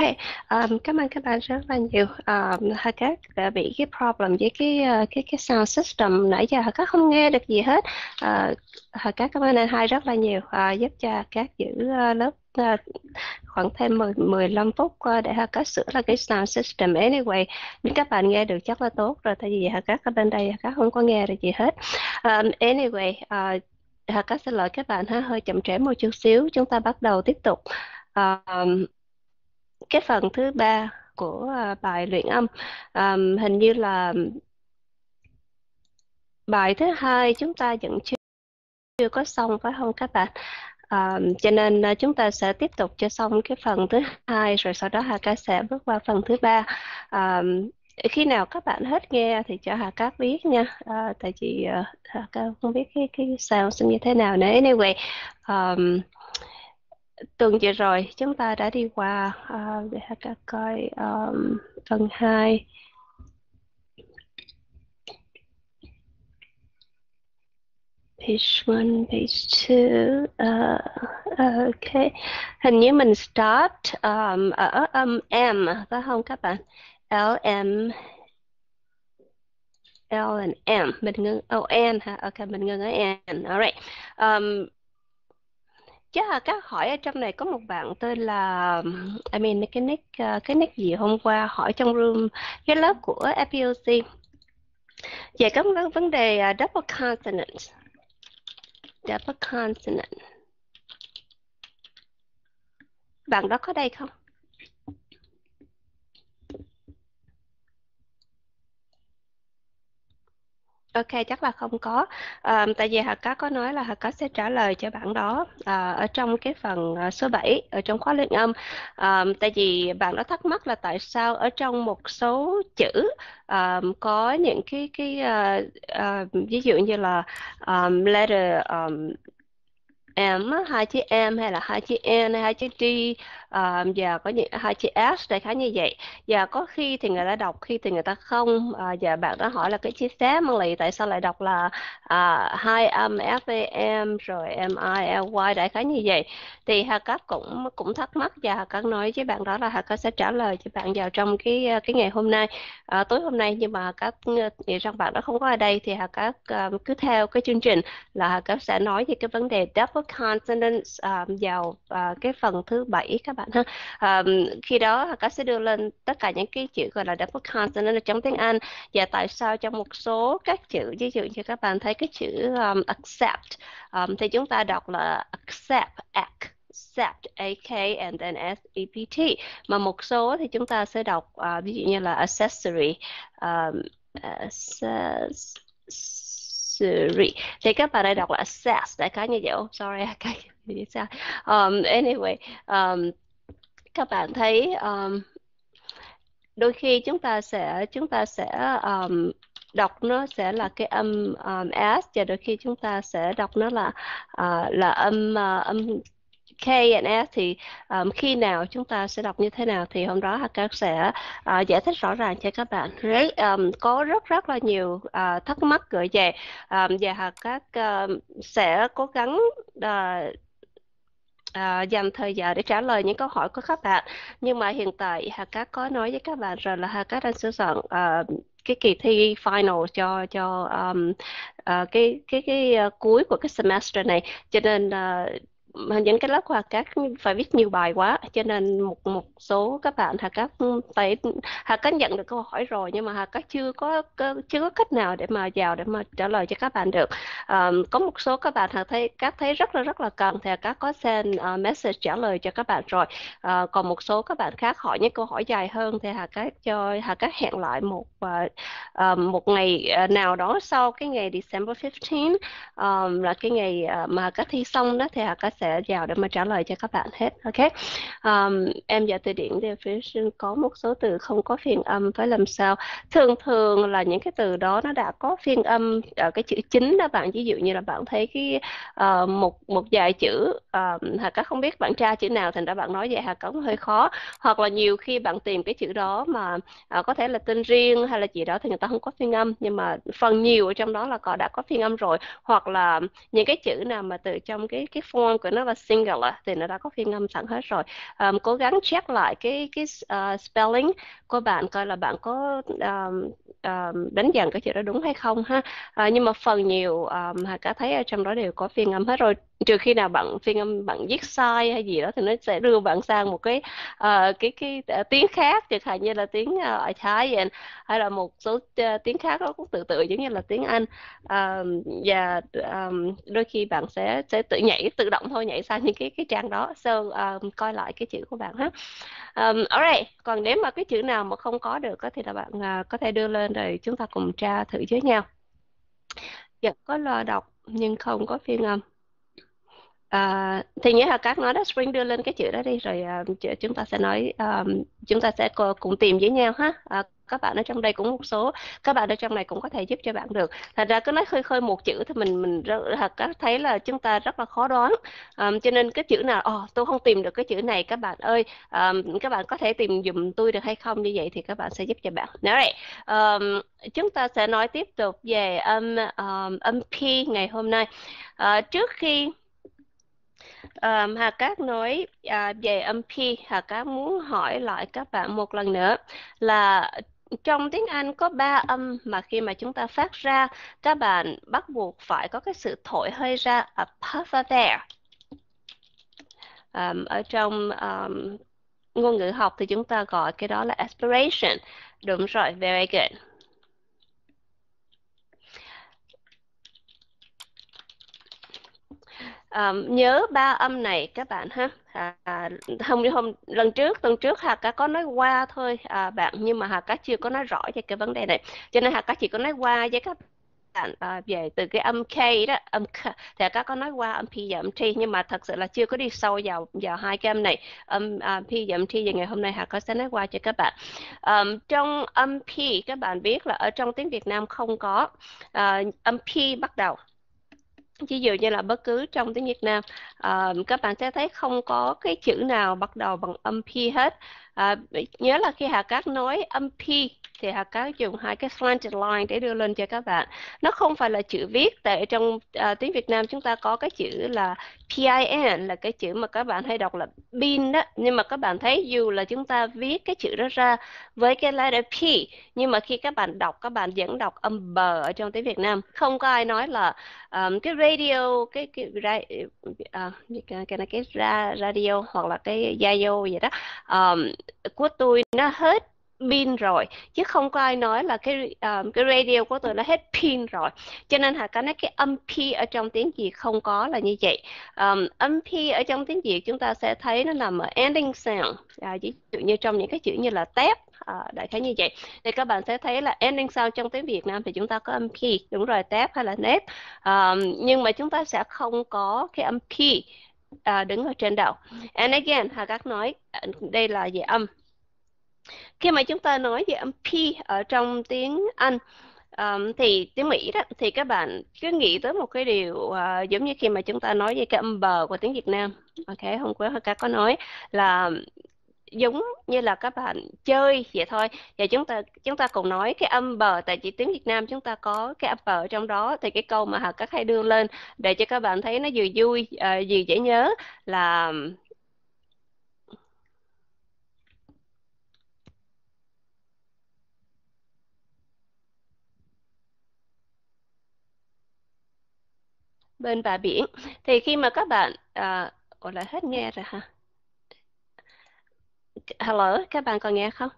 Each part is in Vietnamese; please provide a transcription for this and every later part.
Hi, um, cảm ơn các bạn rất là nhiều. Um, Hà Cát đã bị cái problem với cái ờ, cái cái sound system nãy giờ Hà Cát không nghe được gì hết. Uh, ờ, Hà Cát cảm ơn anh Hai rất là nhiều uh, giúp cho các giữ uh, lớp uh, khoảng thêm 10, 15 phút uh, để Hà Cát sửa là cái sound system. Anyway, nếu các bạn nghe được chắc là tốt rồi. Tại vì Hà Cát ở bên đây Hà Cát không có nghe được gì hết. Um, anyway, uh, Hà Cát xin lỗi các bạn ha, hơi chậm trễ một chút xíu. Chúng ta bắt đầu tiếp tục. Um, cái phần thứ ba của à, bài luyện âm um, hình như là bài thứ hai chúng ta vẫn chưa chưa có xong phải không các bạn à, cho nên à, chúng ta sẽ tiếp tục cho xong cái phần thứ hai rồi sau đó Hà ca sẽ bước qua phần thứ ba à, khi nào các bạn hết nghe thì cho Hà Cát biết nha à, tại chị à, Hà Cát không biết cái cái sound như thế nào nữa anyway um, tuần vừa rồi chúng ta đã đi qua uh, để các coi um, phần 2 page 1, page 2. Uh, ờ, ờ, ok. Hình như mình start um, ở um, M, phải không các bạn? L, M, L and M. Mình ngưng, oh, N ha. Ok, mình ngưng ở N. Alright. Um, chắc là các hỏi ở trong này có một bạn tên là I mean cái nick ờ, cái nick gì hôm qua hỏi trong room cái lớp của FPOC về các vấn đề ờ, double consonant double consonant bạn đó có đây không Ok, chắc là không có. À, tại vì Hạt Cát có nói là Hạt Cát sẽ trả lời cho bạn đó à, ở trong cái phần ờ, số 7, ở trong khóa luyện âm. À, tại vì bạn đó thắc mắc là tại sao ở trong một số chữ à, có những cái cái à, à, ví dụ như là um, letter um, M, hai chữ M hay là hai chữ N, hai chữ D à, ờ, và có những hai chữ S đại khái như vậy và có khi thì người ta đọc khi thì người ta không à, ờ, và bạn đã hỏi là cái chữ xé mà lì tại sao lại đọc là à, hai âm f m rồi m i l y đại khái như vậy thì Hà Cấp cũng cũng thắc mắc và Hà Cấp nói với bạn đó là Hà Cấp sẽ trả lời cho bạn vào trong cái cái ngày hôm nay à, tối hôm nay nhưng mà các nghĩ rằng bạn đã không có ở đây thì Hà Cấp um, cứ theo cái chương trình là Hà Cấp sẽ nói về cái vấn đề double consonants um, vào uh, cái phần thứ bảy các bạn bạn ha à, khi đó các sẽ đưa lên tất cả những cái chữ gọi là double consonant là trong tiếng Anh và tại sao trong một số các chữ ví dụ như các bạn thấy cái chữ um, accept um, thì chúng ta đọc là accept act accept ak and then s e p t mà một số thì chúng ta sẽ đọc uh, ví dụ như là accessory um, accessory thì các bạn đã đọc là access đại khái như vậy oh, sorry cái okay. sao um, anyway um, các bạn thấy um, đôi khi chúng ta sẽ chúng ta sẽ um, đọc nó sẽ là cái âm um, s và đôi khi chúng ta sẽ đọc nó là uh, là âm uh, âm K and S thì um, khi nào chúng ta sẽ đọc như thế nào thì hôm đó các sẽ uh, giải thích rõ ràng cho các bạn. Đấy, um, có rất rất là nhiều uh, thắc mắc gửi về um, và các uh, sẽ cố gắng uh, à, dành thời giờ để trả lời những câu hỏi của các bạn nhưng mà hiện tại Hà Cát có nói với các bạn rồi là Hà Cát đang sử dụng à, cái kỳ thi final cho cho um, uh, cái cái cái uh, cuối của cái semester này cho nên uh, mà những cái lớp hòa các phải viết nhiều bài quá cho nên một một số các bạn hà các phải hà các nhận được câu hỏi rồi nhưng mà hà các chưa có chưa có cách nào để mà vào để mà trả lời cho các bạn được à, có một số các bạn hà thấy các thấy rất là rất là cần thì hà các có send uh, message trả lời cho các bạn rồi à, còn một số các bạn khác hỏi những câu hỏi dài hơn thì hà các cho hà các hẹn lại một uh, một ngày nào đó sau cái ngày December 15 um, là cái ngày mà hà các thi xong đó thì hà các sẽ sẽ vào để mà trả lời cho các bạn hết ok um, em giờ từ điển thì có một số từ không có phiên âm phải làm sao thường thường là những cái từ đó nó đã có phiên âm ở cái chữ chính đó bạn ví dụ như là bạn thấy cái uh, một một vài chữ uh, hà cá không biết bạn tra chữ nào thành ra bạn nói vậy hà cá hơi khó hoặc là nhiều khi bạn tìm cái chữ đó mà uh, có thể là tên riêng hay là gì đó thì người ta không có phiên âm nhưng mà phần nhiều ở trong đó là có đã có phiên âm rồi hoặc là những cái chữ nào mà từ trong cái cái form của nó là singular thì nó đã có phiên âm sẵn hết rồi um, cố gắng check lại cái cái uh, spelling của bạn coi là bạn có um, um, đánh dần cái chữ đó đúng hay không ha uh, nhưng mà phần nhiều um, hà cả thấy ở trong đó đều có phiên âm hết rồi trừ khi nào bạn phiên âm bạn viết sai hay gì đó thì nó sẽ đưa bạn sang một cái uh, cái cái uh, tiếng khác chẳng hạn như là tiếng uh, Italian hay là một số uh, tiếng khác đó cũng tự tự giống như là tiếng Anh uh, và um, đôi khi bạn sẽ sẽ tự nhảy tự động thôi tôi nhảy sang những cái cái trang đó sơn so, ờ, um, coi lại cái chữ của bạn ha um, alright còn nếu mà cái chữ nào mà không có được thì là bạn uh, có thể đưa lên rồi chúng ta cùng tra thử với nhau vẫn dạ, có loa đọc nhưng không có phiên âm À, thì nhớ là các nói đó spring đưa lên cái chữ đó đi rồi uh, chúng ta sẽ nói um, chúng ta sẽ cùng tìm với nhau ha uh, các bạn ở trong đây cũng một số các bạn ở trong này cũng có thể giúp cho bạn được thật ra cứ nói khơi khơi một chữ thì mình mình thật thấy là chúng ta rất là khó đoán um, cho nên cái chữ nào oh, tôi không tìm được cái chữ này các bạn ơi um, các bạn có thể tìm dùm tôi được hay không như vậy thì các bạn sẽ giúp cho bạn nữa um, chúng ta sẽ nói tiếp tục về âm um, âm p ngày hôm nay uh, trước khi Um, Hà Cát nói uh, về âm P, Hà Cát muốn hỏi lại các bạn một lần nữa là trong tiếng Anh có ba âm mà khi mà chúng ta phát ra các bạn bắt buộc phải có cái sự thổi hơi ra a puff of air um, ở trong um, ngôn ngữ học thì chúng ta gọi cái đó là aspiration đúng rồi very good um, nhớ ba âm này các bạn ha à, hôm hôm lần trước tuần trước hà cá có nói qua thôi à, bạn nhưng mà hà cá chưa có nói rõ về cái vấn đề này cho nên hà cá chỉ có nói qua với các bạn à, về từ cái âm k đó âm k thì cá có nói qua âm p và âm t nhưng mà thật sự là chưa có đi sâu vào vào hai cái âm này âm à, p và âm t và ngày hôm nay hà cá sẽ nói qua cho các bạn à, trong âm p các bạn biết là ở trong tiếng việt nam không có à, âm p bắt đầu ví dụ như là bất cứ trong tiếng Việt Nam uh, các bạn sẽ thấy không có cái chữ nào bắt đầu bằng âm p hết à, nhớ là khi Hà Cát nói âm P thì Hà Cát dùng hai cái slanted line để đưa lên cho các bạn nó không phải là chữ viết tại trong à, tiếng Việt Nam chúng ta có cái chữ là PIN là cái chữ mà các bạn hay đọc là pin đó nhưng mà các bạn thấy dù là chúng ta viết cái chữ đó ra với cái letter P nhưng mà khi các bạn đọc các bạn vẫn đọc âm b ở trong tiếng Việt Nam không có ai nói là um, cái radio cái cái ra, uh, à, cái, cái, cái, cái ra radio hoặc là cái Yayo gì đó um, của tôi nó hết pin rồi chứ không có ai nói là cái um, cái radio của tôi nó hết pin rồi cho nên hà cái nói cái âm p ở trong tiếng việt không có là như vậy um, âm p ở trong tiếng việt chúng ta sẽ thấy nó nằm ở ending sound à, ví dụ như trong những cái chữ như là tép à, ờ, đại khái như vậy thì các bạn sẽ thấy là ending sound trong tiếng việt nam thì chúng ta có âm p đúng rồi tép hay là nếp um, nhưng mà chúng ta sẽ không có cái âm p à, đứng ở trên đầu. And again, Hà Các nói à, đây là về âm. Khi mà chúng ta nói về âm P ở trong tiếng Anh um, thì tiếng Mỹ đó thì các bạn cứ nghĩ tới một cái điều uh, giống như khi mà chúng ta nói về cái âm bờ của tiếng Việt Nam. Ok, hôm qua Hà Các có nói là giống như là các bạn chơi vậy thôi và chúng ta chúng ta cùng nói cái âm bờ tại chỉ tiếng Việt Nam chúng ta có cái âm bờ trong đó thì cái câu mà Hà các hay đưa lên để cho các bạn thấy nó vừa vui à, vừa dễ nhớ là bên bà biển thì khi mà các bạn à, ủa lại hết nghe rồi ha hello, các bạn có nghe không?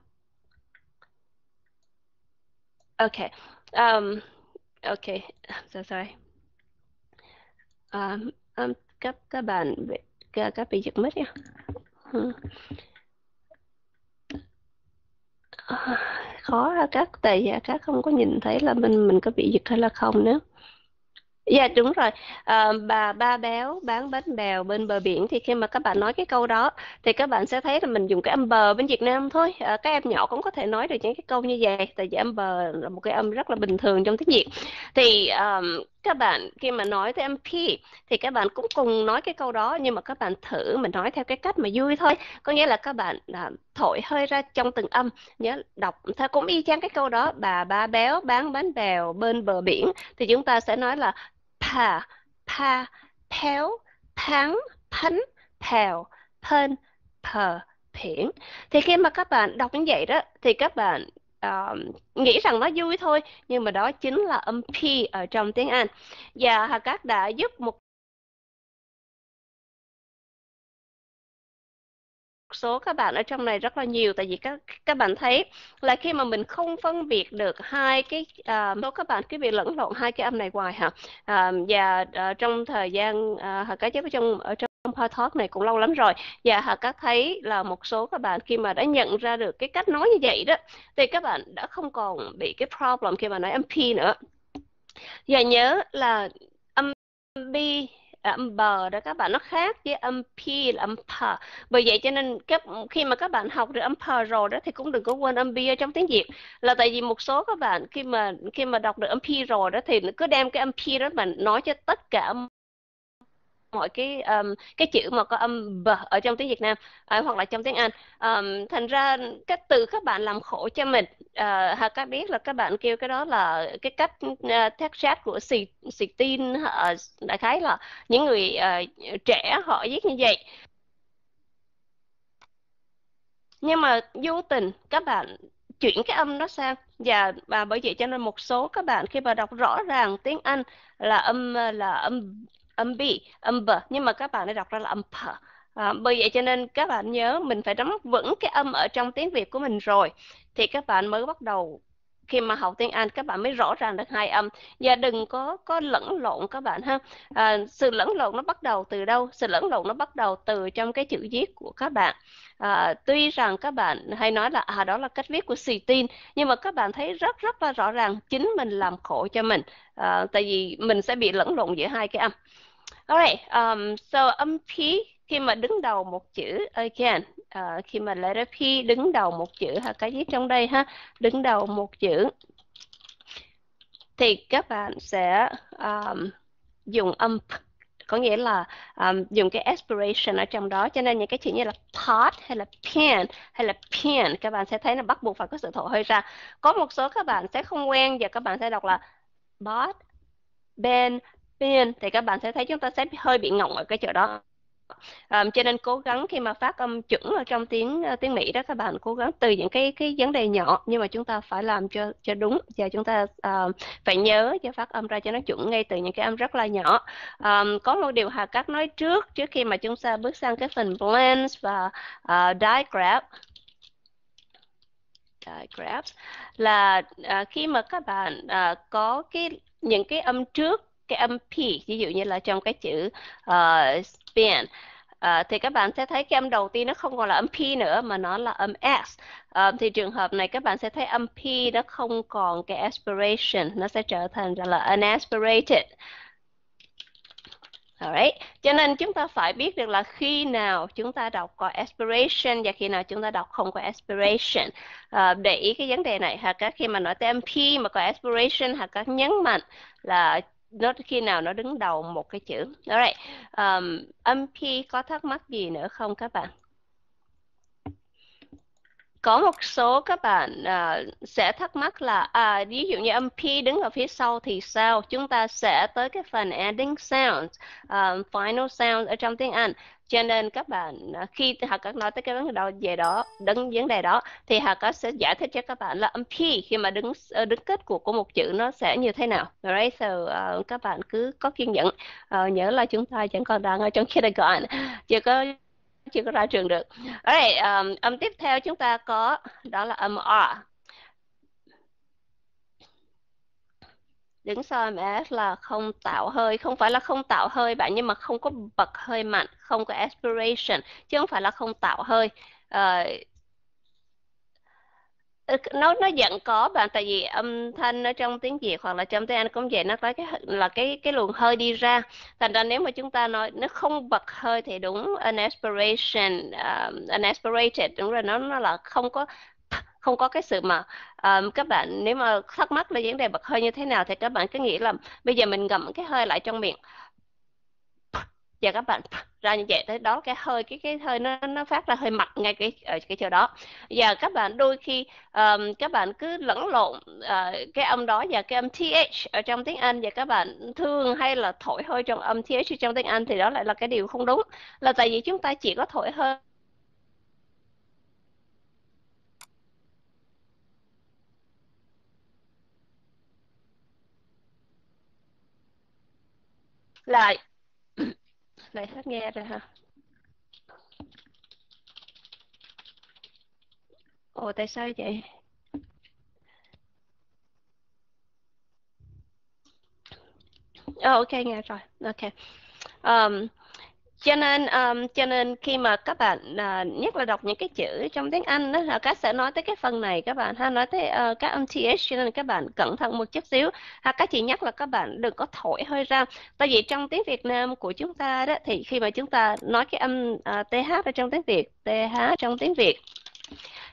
Okay. Um, okay. I'm so sorry. Um, um, các các bạn các các bị giật mất nha. Hmm. Ờ, khó các tại các không có nhìn thấy là mình mình có bị giật hay là không nữa Dạ đúng rồi. À, bà ba béo bán bánh bèo bên bờ biển thì khi mà các bạn nói cái câu đó thì các bạn sẽ thấy là mình dùng cái âm bờ bên Việt Nam thôi. À, các em nhỏ cũng có thể nói được những cái câu như vậy tại vì âm bờ là một cái âm rất là bình thường trong tiếng Việt. Thì um, các bạn khi mà nói tới MP thì các bạn cũng cùng nói cái câu đó nhưng mà các bạn thử mình nói theo cái cách mà vui thôi có nghĩa là các bạn à, thổi hơi ra trong từng âm nhớ đọc theo cũng y chang cái câu đó bà ba béo bán bánh bèo bên bờ biển thì chúng ta sẽ nói là pa pa péo thắng, thánh pèo pên pờ phiển thì khi mà các bạn đọc như vậy đó thì các bạn uh, nghĩ rằng nó vui thôi nhưng mà đó chính là âm p ở trong tiếng Anh và Hà Cát đã giúp một số các bạn ở trong này rất là nhiều tại vì các các bạn thấy là khi mà mình không phân biệt được hai cái à, uh, các bạn cứ bị lẫn lộn hai cái âm này hoài hả uh, và uh, trong thời gian à, cái chép ở trong ở trong trong podcast này cũng lâu lắm rồi và Hà các thấy là một số các bạn khi mà đã nhận ra được cái cách nói như vậy đó thì các bạn đã không còn bị cái problem khi mà nói âm P nữa và nhớ là âm B âm bờ đó các bạn nó khác với âm p là âm p bởi vậy cho nên các, khi mà các bạn học được âm p rồi đó thì cũng đừng có quên âm p trong tiếng việt là tại vì một số các bạn khi mà khi mà đọc được âm p rồi đó thì cứ đem cái âm p đó mà nói cho tất cả mọi cái um, cái chữ mà có âm b ở trong tiếng Việt Nam à, hoặc là trong tiếng Anh um, thành ra cái từ các bạn làm khổ cho mình uh, các biết là các bạn kêu cái đó là cái cách uh, thét sát của sì sì tin uh, đại khái là những người uh, trẻ họ viết như vậy nhưng mà vô tình các bạn chuyển cái âm đó sang và và bởi vậy cho nên một số các bạn khi mà đọc rõ ràng tiếng Anh là âm là âm âm b âm b nhưng mà các bạn đã đọc ra là âm p à, bởi vậy cho nên các bạn nhớ mình phải nắm vững cái âm ở trong tiếng việt của mình rồi thì các bạn mới bắt đầu khi mà học tiếng Anh các bạn mới rõ ràng được hai âm và đừng có có lẫn lộn các bạn ha à, sự lẫn lộn nó bắt đầu từ đâu sự lẫn lộn nó bắt đầu từ trong cái chữ viết của các bạn à, tuy rằng các bạn hay nói là à đó là cách viết của xì tin nhưng mà các bạn thấy rất rất là rõ ràng chính mình làm khổ cho mình à, tại vì mình sẽ bị lẫn lộn giữa hai cái âm Alright, um, so âm um, P khi mà đứng đầu một chữ again, uh, khi mà letter P đứng đầu một chữ ha, cái viết trong đây ha, đứng đầu một chữ thì các bạn sẽ um, dùng âm P có nghĩa là um, dùng cái aspiration ở trong đó cho nên những cái chữ như là pot hay là pen hay là pen các bạn sẽ thấy là bắt buộc phải có sự thổ hơi ra có một số các bạn sẽ không quen và các bạn sẽ đọc là bot ben spin thì các bạn sẽ thấy chúng ta sẽ hơi bị ngọng ở cái chỗ đó um, cho nên cố gắng khi mà phát âm chuẩn ở trong tiếng uh, tiếng Mỹ đó các bạn cố gắng từ những cái cái vấn đề nhỏ nhưng mà chúng ta phải làm cho cho đúng và chúng ta uh, phải nhớ cho phát âm ra cho nó chuẩn ngay từ những cái âm rất là nhỏ um, có một điều Hà Cát nói trước trước khi mà chúng ta bước sang cái phần blends và uh, digraph digraphs là uh, khi mà các bạn uh, có cái những cái âm trước cái âm p ví dụ như là trong cái chữ uh, spin À, thì các bạn sẽ thấy cái âm đầu tiên nó không còn là âm P nữa mà nó là âm S. À, ờ, thì trường hợp này các bạn sẽ thấy âm P nó không còn cái aspiration, nó sẽ trở thành ra là unaspirated. Alright. Cho nên chúng ta phải biết được là khi nào chúng ta đọc có aspiration và khi nào chúng ta đọc không có aspiration. À, để ý cái vấn đề này. Hoặc khi mà nói tới MP mà có aspiration, hoặc các nhấn mạnh là nó khi nào nó đứng đầu một cái chữ. Alright. Um, âm P có thắc mắc gì nữa không các bạn? có một số các bạn à, sẽ thắc mắc là à, ví dụ như âm P đứng ở phía sau thì sao? Chúng ta sẽ tới cái phần ending sound, um, à, final sound ở trong tiếng Anh. Cho nên các bạn à, khi Hà các nói tới cái vấn đề đó về đó, đứng vấn đề đó thì Hà các sẽ giải thích cho các bạn là âm P khi mà đứng ờ, đứng kết cuộc của một chữ nó sẽ như thế nào. Alright, so uh, các bạn cứ có kiên nhẫn. Uh, nhớ là chúng ta vẫn còn đang ở trong kindergarten. Chưa có chưa có ra trường được Alright, um, âm tiếp theo chúng ta có đó là âm R đứng sau âm S là không tạo hơi không phải là không tạo hơi bạn nhưng mà không có bật hơi mạnh không có aspiration chứ không phải là không tạo hơi uh, Ờ, nó nó vẫn có bạn tại vì âm thanh ở trong tiếng Việt hoặc là trong tiếng Anh cũng vậy nó có cái là cái cái luồng hơi đi ra thành ra nếu mà chúng ta nói nó không bật hơi thì đúng an aspiration um, an aspirated đúng rồi nó nó là không có không có cái sự mà um, các bạn nếu mà thắc mắc là vấn đề bật hơi như thế nào thì các bạn cứ nghĩ là bây giờ mình ngậm cái hơi lại trong miệng và dạ, các bạn ra như vậy tới đó cái hơi cái cái hơi nó nó phát ra hơi mặt ngay cái ở cái chỗ đó và dạ, các bạn đôi khi um, các bạn cứ lẫn lộn uh, cái âm đó và cái âm th ở trong tiếng anh và các bạn thường hay là thổi hơi trong âm th trong tiếng anh thì đó lại là cái điều không đúng là tại vì chúng ta chỉ có thổi hơi là này hết nghe rồi hả ồ tại sao vậy oh, ok nghe rồi ok um, cho nên um, cho nên khi mà các bạn uh, nhất là đọc những cái chữ trong tiếng Anh đó là các sẽ nói tới cái phần này các bạn ha nói tới uh, các âm th cho nên các bạn cẩn thận một chút xíu ha các chị nhắc là các bạn đừng có thổi hơi ra tại vì trong tiếng Việt Nam của chúng ta đó thì khi mà chúng ta nói cái âm uh, à, th ở trong tiếng Việt th trong tiếng Việt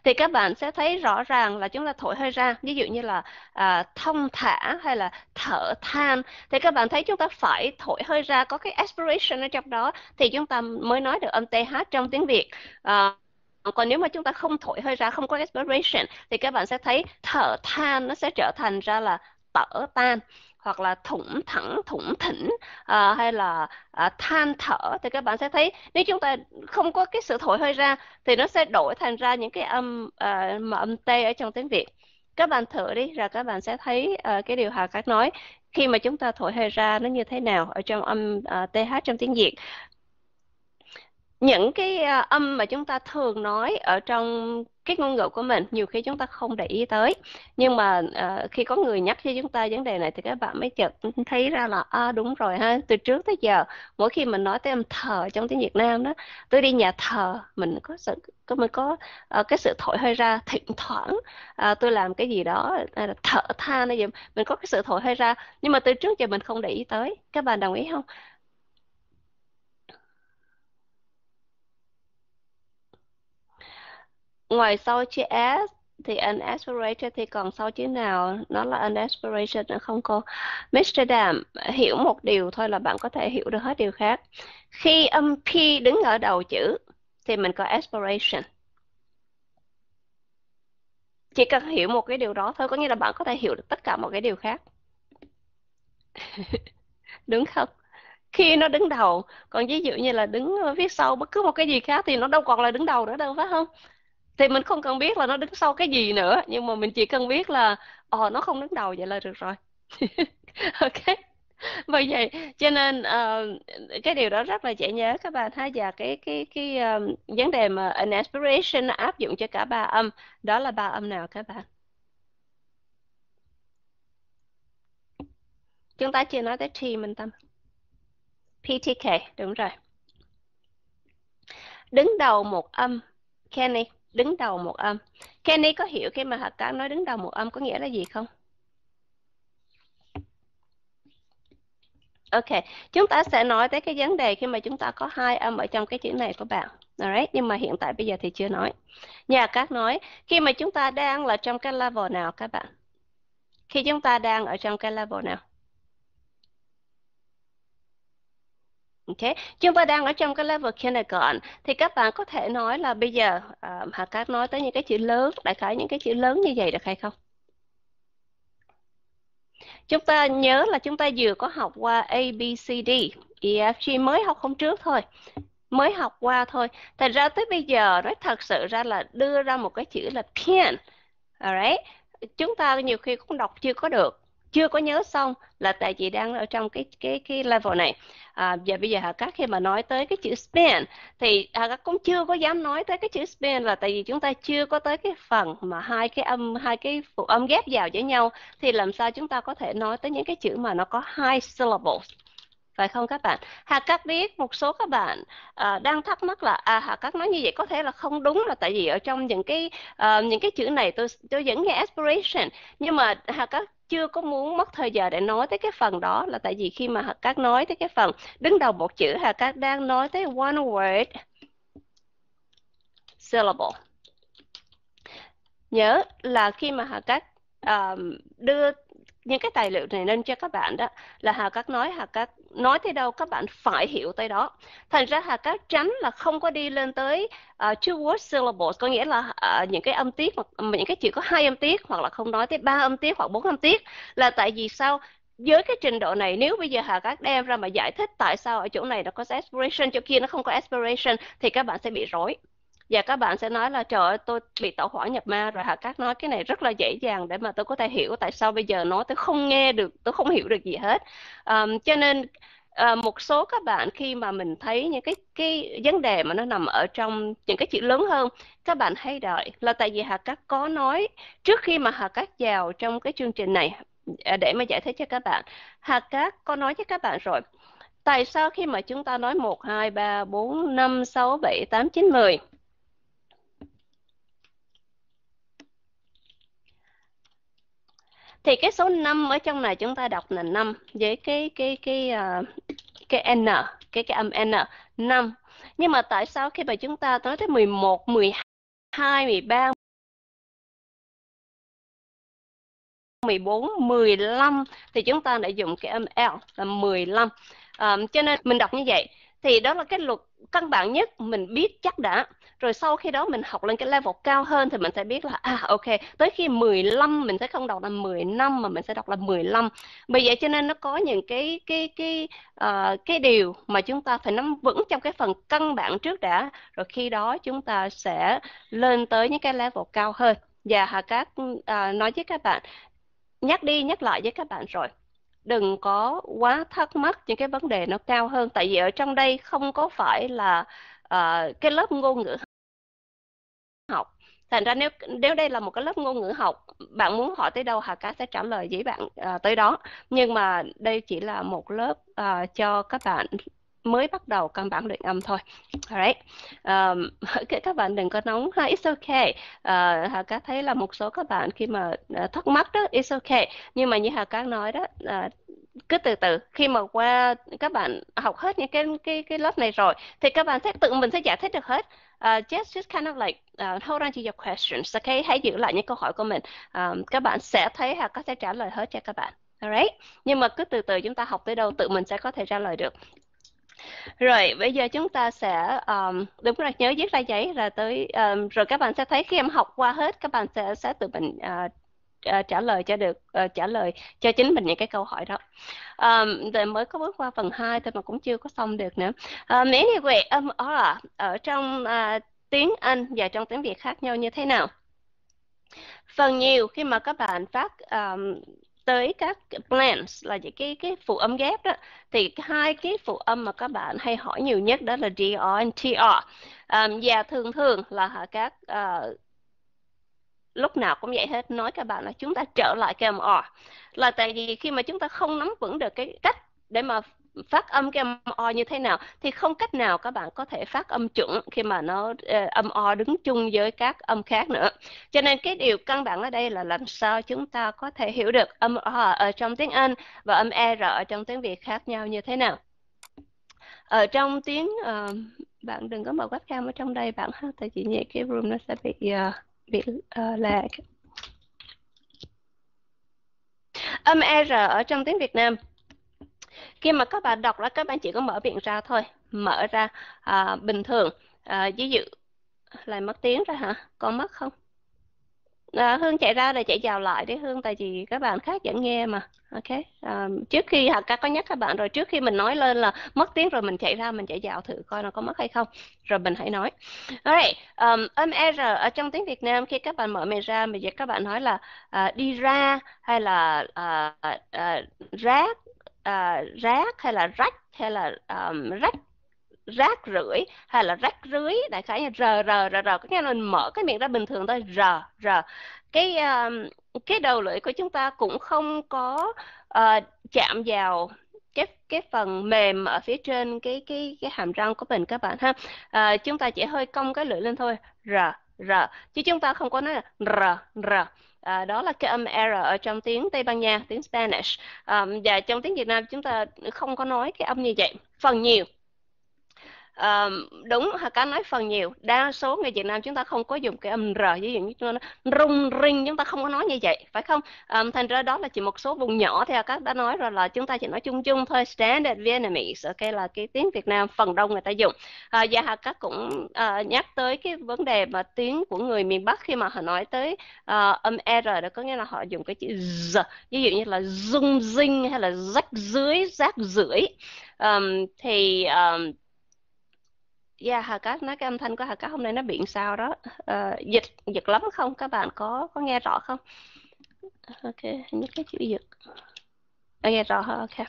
thì các bạn sẽ thấy rõ ràng là chúng ta thổi hơi ra ví dụ như là à, thông thả hay là thở than thì các bạn thấy chúng ta phải thổi hơi ra có cái aspiration ở trong đó thì chúng ta mới nói được âm th trong tiếng việt à, còn nếu mà chúng ta không thổi hơi ra không có expiration thì các bạn sẽ thấy thở than nó sẽ trở thành ra là tở tan hoặc là thủng thẳng thủng thỉnh à, hay là à, than thở thì các bạn sẽ thấy nếu chúng ta không có cái sự thổi hơi ra thì nó sẽ đổi thành ra những cái âm à, mà âm t ở trong tiếng việt các bạn thử đi rồi các bạn sẽ thấy à, cái điều hà các nói khi mà chúng ta thổi hơi ra nó như thế nào ở trong âm uh, th trong tiếng việt những cái à, âm mà chúng ta thường nói ở trong cái ngôn ngữ của mình nhiều khi chúng ta không để ý tới nhưng mà uh, khi có người nhắc cho chúng ta vấn đề này thì các bạn mới chợt thấy ra là à, đúng rồi ha từ trước tới giờ mỗi khi mình nói tới âm thờ trong tiếng Việt Nam đó tôi đi nhà thờ mình có sự có mình có uh, cái sự thổi hơi ra thỉnh thoảng uh, tôi làm cái gì đó là thở than hay gì mình có cái sự thổi hơi ra nhưng mà từ trước giờ mình không để ý tới các bạn đồng ý không ngoài sau chữ s thì unaspirated thì còn sau chữ nào nó là unaspirated nữa không cô Mr. Đàm hiểu một điều thôi là bạn có thể hiểu được hết điều khác khi âm p đứng ở đầu chữ thì mình có aspiration chỉ cần hiểu một cái điều đó thôi có nghĩa là bạn có thể hiểu được tất cả mọi cái điều khác đúng không khi nó đứng đầu còn ví dụ như là đứng viết ờ, sau bất cứ một cái gì khác thì nó đâu còn là đứng đầu nữa đâu phải không thì mình không cần biết là nó đứng sau cái gì nữa nhưng mà mình chỉ cần biết là ồ ờ, nó không đứng đầu vậy là được rồi ok vậy vậy cho nên uh, cái điều đó rất là dễ nhớ các bạn ha và cái cái cái um, vấn đề mà an aspiration áp dụng cho cả ba âm đó là ba âm nào các bạn chúng ta chưa nói tới T mình tâm PTK đúng rồi đứng đầu một âm Kenny đứng đầu một âm. Kenny có hiểu khi mà hợp tác nói đứng đầu một âm có nghĩa là gì không? Ok, chúng ta sẽ nói tới cái vấn đề khi mà chúng ta có hai âm ở trong cái chữ này của bạn. Alright, nhưng mà hiện tại bây giờ thì chưa nói. Nhà các nói, khi mà chúng ta đang là trong cái level nào các bạn? Khi chúng ta đang ở trong cái level nào? OK. Chúng ta đang ở trong cái level kindergarten thì các bạn có thể nói là bây giờ uh, Hà Cát nói tới những cái chữ lớn, đại khái những cái chữ lớn như vậy được hay không? Chúng ta nhớ là chúng ta vừa có học qua A, B, C, D, E, F, G mới học hôm trước thôi mới học qua thôi. Thật ra tới bây giờ nói thật sự ra là đưa ra một cái chữ là pin. Alright. Chúng ta nhiều khi cũng đọc chưa có được chưa có nhớ xong là tại vì đang ở trong cái cái cái level này à, và bây giờ Hà Cát khi mà nói tới cái chữ span thì Hà Cát cũng chưa có dám nói tới cái chữ span là tại vì chúng ta chưa có tới cái phần mà hai cái âm hai cái phụ âm ghép vào với nhau thì làm sao chúng ta có thể nói tới những cái chữ mà nó có hai syllables phải không các bạn? Hà Cát biết một số các bạn uh, đang thắc mắc là à Hà Cát nói như vậy có thể là không đúng là tại vì ở trong những cái uh, những cái chữ này tôi tôi vẫn nghe aspiration nhưng mà Hà Cát chưa có muốn mất thời giờ để nói tới cái phần đó là tại vì khi mà các nói tới cái phần đứng đầu một chữ hà các đang nói tới one word syllable nhớ là khi mà hà các um, ờ, đưa những cái tài liệu này nên cho các bạn đó là Hà Cát nói Hà Cát nói tới đâu các bạn phải hiểu tới đó thành ra Hà Cát tránh là không có đi lên tới uh, two word syllables có nghĩa là uh, những cái âm tiết hoặc những cái chữ có hai âm tiết hoặc là không nói tới ba âm tiết hoặc bốn âm tiết là tại vì sao với cái trình độ này nếu bây giờ Hà Cát đem ra mà giải thích tại sao ở chỗ này nó có aspiration chỗ kia nó không có aspiration thì các bạn sẽ bị rối và các bạn sẽ nói là trời ơi tôi bị tẩu hỏa nhập ma rồi hả các nói cái này rất là dễ dàng để mà tôi có thể hiểu tại sao bây giờ nói tôi không nghe được tôi không hiểu được gì hết um, cho nên À, một số các bạn khi mà mình thấy những cái cái vấn đề mà nó nằm ở trong những cái chữ lớn hơn các bạn hay đợi là tại vì hà cát có nói trước khi mà hà cát vào trong cái chương trình này à, để mà giải thích cho các bạn hà cát có nói với các bạn rồi tại sao khi mà chúng ta nói một hai ba bốn năm sáu bảy tám chín mười thì cái số 5 ở trong này chúng ta đọc là 5 với cái cái cái cái, ờ, cái n cái cái âm n 5 nhưng mà tại sao khi mà chúng ta nói tới 11 12 13 14 15 thì chúng ta lại dùng cái âm L là 15 um, à, cho nên mình đọc như vậy thì đó là cái luật căn bản nhất mình biết chắc đã rồi sau khi đó mình học lên cái level cao hơn thì mình sẽ biết là à ok tới khi 15 mình sẽ không đọc là 10 năm mà mình sẽ đọc là 15 bởi vậy cho nên nó có những cái cái cái uh, cái điều mà chúng ta phải nắm vững trong cái phần căn bản trước đã rồi khi đó chúng ta sẽ lên tới những cái level cao hơn và Hà Cát uh, nói với các bạn nhắc đi nhắc lại với các bạn rồi đừng có quá thắc mắc những cái vấn đề nó cao hơn tại vì ở trong đây không có phải là uh, cái lớp ngôn ngữ học thành ra nếu nếu đây là một cái lớp ngôn ngữ học bạn muốn hỏi tới đâu hà cá sẽ trả lời với bạn uh, tới đó nhưng mà đây chỉ là một lớp uh, cho các bạn mới bắt đầu căn bản luyện âm thôi alright um, các bạn đừng có nóng ha it's okay uh, hà cá thấy là một số các bạn khi mà ờ, thắc mắc đó it's okay nhưng mà như hà cá nói đó uh, cứ từ từ khi mà qua các bạn học hết những cái cái cái lớp này rồi thì các bạn sẽ tự mình sẽ giải thích được hết uh, just just kind of like uh, hold on to your questions okay hãy giữ lại những câu hỏi của mình um, các bạn sẽ thấy hà cá sẽ trả lời hết cho các bạn alright nhưng mà cứ từ từ chúng ta học tới đâu tự mình sẽ có thể trả lời được rồi, bây giờ chúng ta sẽ um, đúng rồi nhớ viết ra giấy là tới um, rồi các bạn sẽ thấy khi em học qua hết các bạn sẽ sẽ tự mình uh, trả lời cho được uh, trả lời cho chính mình những cái câu hỏi đó. Um, rồi mới có bước qua phần 2 thôi mà cũng chưa có xong được nữa. Um, anyway, âm um, r ở trong uh, tiếng Anh và trong tiếng Việt khác nhau như thế nào? Phần nhiều khi mà các bạn phát um, tới các plants là những cái cái phụ âm ghép đó thì hai cái phụ âm mà các bạn hay hỏi nhiều nhất đó là dr and tr um, và thường thường là các uh, lúc nào cũng vậy hết nói các bạn là chúng ta trở lại cái âm r là tại vì khi mà chúng ta không nắm vững được cái cách để mà phát âm cái âm o như thế nào thì không cách nào các bạn có thể phát âm chuẩn khi mà nó ờ, âm o đứng chung với các âm khác nữa cho nên cái điều căn bản ở đây là làm sao chúng ta có thể hiểu được âm o ở trong tiếng Anh và âm er ở trong tiếng Việt khác nhau như thế nào ở trong tiếng uh, bạn đừng có mở webcam ở trong đây bạn ha tại vì vậy cái room nó sẽ bị uh, bị uh, lag âm er ở trong tiếng Việt Nam khi mà các bạn đọc đó các bạn chỉ có mở miệng ra thôi mở ra à, bình thường à, ví dụ lại mất tiếng ra hả còn mất không à, hương chạy ra để chạy vào lại đi hương tại vì các bạn khác vẫn nghe mà ok à, trước khi hạt ca có nhắc các bạn rồi trước khi mình nói lên là mất tiếng rồi mình chạy ra mình chạy vào thử coi nó có mất hay không rồi mình hãy nói alright um, r ở trong tiếng việt nam khi các bạn mở miệng ra mình các bạn nói là uh, đi ra hay là uh, uh, rác uh, rác hay là rách hay là um, rách rác rưỡi hay là rác rưới đại khái là rờ rờ rờ rờ có nghĩa là mình mở cái miệng ra bình thường thôi rờ rờ cái uh, cái đầu lưỡi của chúng ta cũng không có uh, chạm vào cái cái phần mềm ở phía trên cái cái cái hàm răng của mình các bạn ha à, chúng ta chỉ hơi cong cái lưỡi lên thôi r r chứ chúng ta không có nói là r r à, đó là cái âm r ở trong tiếng Tây Ban Nha tiếng Spanish à, và trong tiếng Việt Nam chúng ta không có nói cái âm như vậy phần nhiều à, đúng hà cá nói phần nhiều đa số người việt nam chúng ta không có dùng cái âm r ví dụ như chúng ta nói, rung rinh chúng ta không có nói như vậy phải không à, thành ra đó là chỉ một số vùng nhỏ theo các đã nói rồi là chúng ta chỉ nói chung chung thôi standard vietnamese ok là cái tiếng việt nam phần đông người ta dùng à, và hà cá cũng à, nhắc tới cái vấn đề mà tiếng của người miền bắc khi mà họ nói tới à, âm r đó có nghĩa là họ dùng cái chữ z ví dụ như là rung rinh hay là rách dưới rác rưởi um, thì um, Dạ yeah, Hà Cát nói cái âm thanh của Hà Cát hôm nay nó bị sao đó à, dịch giật lắm không các bạn có có nghe rõ không ok hình cái chữ giật ờ, nghe rõ hơn ok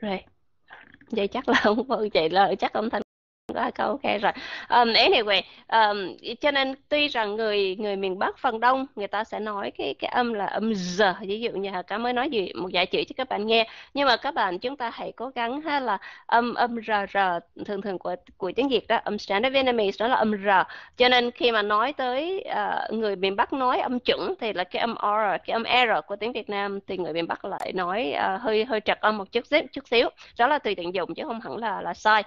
rồi vậy chắc là không vậy là chắc âm thanh đó câu ok rồi um, anyway um, cho nên tuy rằng người người miền Bắc phần đông người ta sẽ nói cái cái âm là âm giờ ví dụ như Hà Cá mới nói gì một giải chữ cho các bạn nghe nhưng mà các bạn chúng ta hãy cố gắng ha là âm âm r r thường thường của của tiếng Việt đó âm standard Vietnamese đó là âm r cho nên khi mà nói tới uh, người miền Bắc nói âm chuẩn thì là cái âm r cái âm r của tiếng Việt Nam thì người miền Bắc lại nói uh, hơi hơi trật âm một chút xíu chút xíu đó là tùy tiện dùng chứ không hẳn là là sai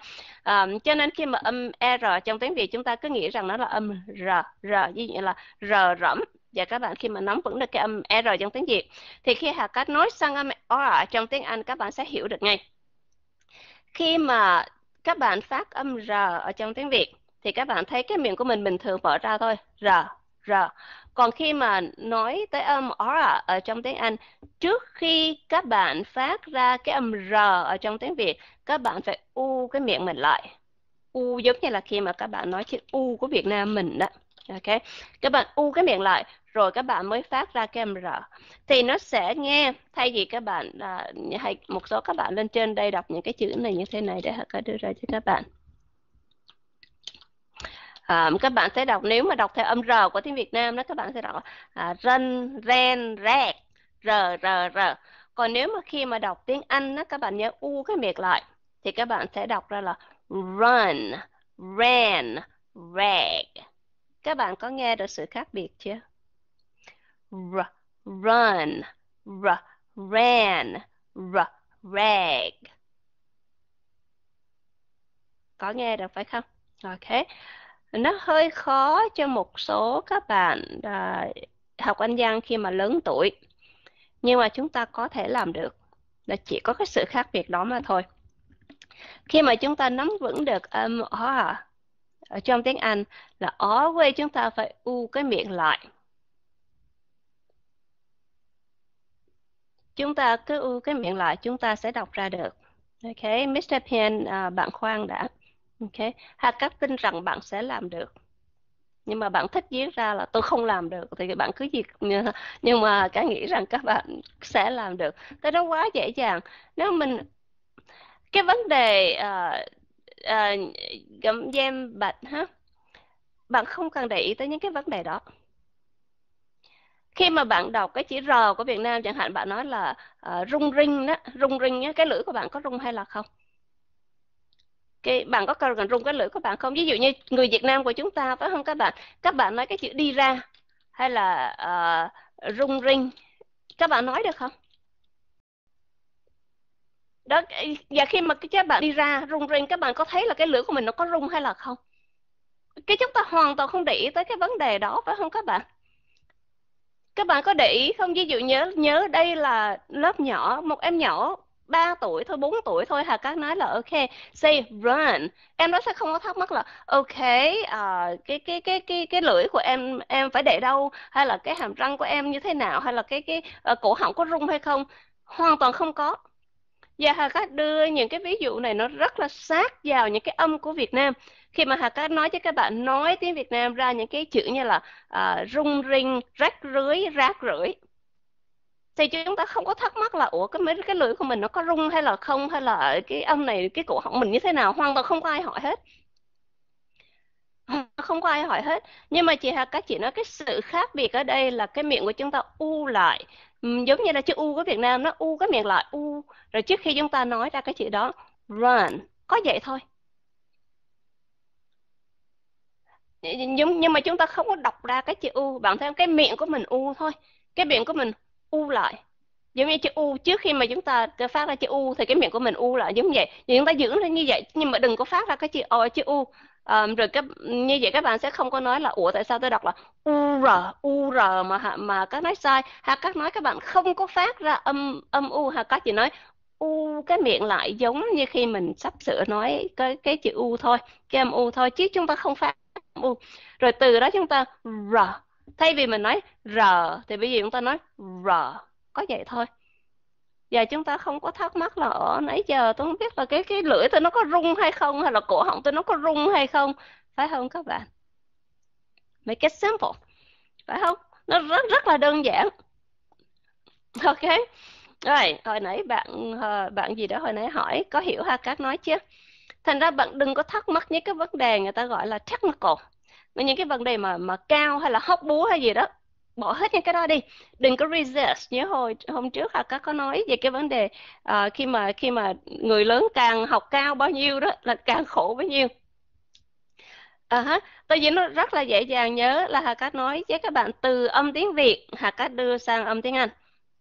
um, cho nên khi mà âm er trong tiếng việt chúng ta cứ nghĩ rằng nó là âm r r như vậy là r rỗng và các bạn khi mà nắm vững được cái âm e r trong tiếng việt thì khi hà cát nói sang âm r trong tiếng anh các bạn sẽ hiểu được ngay khi mà các bạn phát âm r ở trong tiếng việt thì các bạn thấy cái miệng của mình bình thường mở ra thôi r r còn khi mà nói tới âm r ở trong tiếng anh trước khi các bạn phát ra cái âm r ở trong tiếng việt các bạn phải u cái miệng mình lại u giống như là khi mà các bạn nói chữ u của Việt Nam mình đó ok các bạn u cái miệng lại rồi các bạn mới phát ra cái âm r thì nó sẽ nghe thay vì các bạn là hay một số các bạn lên trên đây đọc những cái chữ này như thế này để họ có đưa ra cho các bạn à, các bạn sẽ đọc nếu mà đọc theo âm r của tiếng Việt Nam đó các bạn sẽ đọc à, rên ren rẹt r r r còn nếu mà khi mà đọc tiếng Anh đó các bạn nhớ u cái miệng lại thì các bạn sẽ đọc ra là run, ran, rag. Các bạn có nghe được sự khác biệt chưa? R, run, r, ran, r, rag. Có nghe được phải không? Ok. Nó hơi khó cho một số các bạn à, học Anh văn khi mà lớn tuổi. Nhưng mà chúng ta có thể làm được. Là chỉ có cái sự khác biệt đó mà thôi khi mà chúng ta nắm vững được âm um, ở trong tiếng Anh là ó quê chúng ta phải u cái miệng lại chúng ta cứ u cái miệng lại chúng ta sẽ đọc ra được ok Mr. Pen uh, à, bạn khoan đã ok Hà Cát tin rằng bạn sẽ làm được nhưng mà bạn thích viết ra là tôi không làm được thì bạn cứ việc nhưng mà cả nghĩ rằng các bạn sẽ làm được cái đó quá dễ dàng nếu mình cái vấn đề uh, uh, gặm gem bạch ha bạn không cần để ý tới những cái vấn đề đó khi mà bạn đọc cái chữ r của Việt Nam chẳng hạn bạn nói là uh, rung rinh đó rung rinh á cái lưỡi của bạn có rung hay là không cái bạn có cần rung cái lưỡi của bạn không ví dụ như người Việt Nam của chúng ta phải không các bạn các bạn nói cái chữ đi ra hay là uh, rung rinh các bạn nói được không đó và khi mà cái các bạn đi ra rung rinh các bạn có thấy là cái lưỡi của mình nó có rung hay là không cái chúng ta hoàn toàn không để ý tới cái vấn đề đó phải không các bạn các bạn có để ý không ví dụ nhớ nhớ đây là lớp nhỏ một em nhỏ 3 tuổi thôi 4 tuổi thôi Hà các nói là ok say run em nó sẽ không có thắc mắc là ok uh, cái cái cái cái cái lưỡi của em em phải để đâu hay là cái hàm răng của em như thế nào hay là cái cái uh, cổ họng có rung hay không hoàn toàn không có và dạ, Hà Cát đưa những cái ví dụ này nó rất là sát vào những cái âm của Việt Nam. Khi mà Hà Cát nói cho các bạn nói tiếng Việt Nam ra những cái chữ như là uh, rung rinh, rác rưới, rác rưởi thì chúng ta không có thắc mắc là ủa cái mấy cái lưỡi của mình nó có rung hay là không hay là cái âm này cái cổ họng mình như thế nào hoàn toàn không có ai hỏi hết không có ai hỏi hết nhưng mà chị Hà các chị nói cái sự khác biệt ở đây là cái miệng của chúng ta u lại Ừ, giống như là chữ u của Việt Nam nó u cái miệng lại u rồi trước khi chúng ta nói ra cái chữ đó run có vậy thôi nhưng nhưng mà chúng ta không có đọc ra cái chữ u bạn thấy cái miệng của mình u thôi cái miệng của mình u lại giống như chữ u trước khi mà chúng ta phát ra chữ u thì cái miệng của mình u lại giống vậy nhưng chúng ta giữ nó như vậy nhưng mà đừng có phát ra cái chữ o chữ u um, rồi các như vậy các bạn sẽ không có nói là ủa tại sao tôi đọc là ur ur mà mà các nói sai hà các nói các bạn không có phát ra âm âm u hà các chỉ nói u cái miệng lại giống như khi mình sắp sửa nói cái cái chữ u thôi cái âm u thôi chứ chúng ta không phát âm u rồi từ đó chúng ta r thay vì mình nói r thì bây giờ chúng ta nói r có vậy thôi và chúng ta không có thắc mắc là ở nãy giờ tôi không biết là cái cái lưỡi tôi nó có rung hay không hay là cổ họng tôi nó có rung hay không phải không các bạn make it simple phải không nó rất rất là đơn giản ok rồi hồi nãy bạn ờ, bạn gì đó hồi nãy hỏi có hiểu ha các nói chưa thành ra bạn đừng có thắc mắc những cái vấn đề người ta gọi là technical những cái vấn đề mà mà cao hay là hóc búa hay gì đó bỏ hết những cái đó đi đừng có resist nhớ hồi hôm trước hà các có nói về cái vấn đề uh, khi mà khi mà người lớn càng học cao bao nhiêu đó là càng khổ bấy nhiêu uh-huh. tại vì nó rất là dễ dàng nhớ là hà các nói với các bạn từ âm tiếng việt hà các đưa sang âm tiếng anh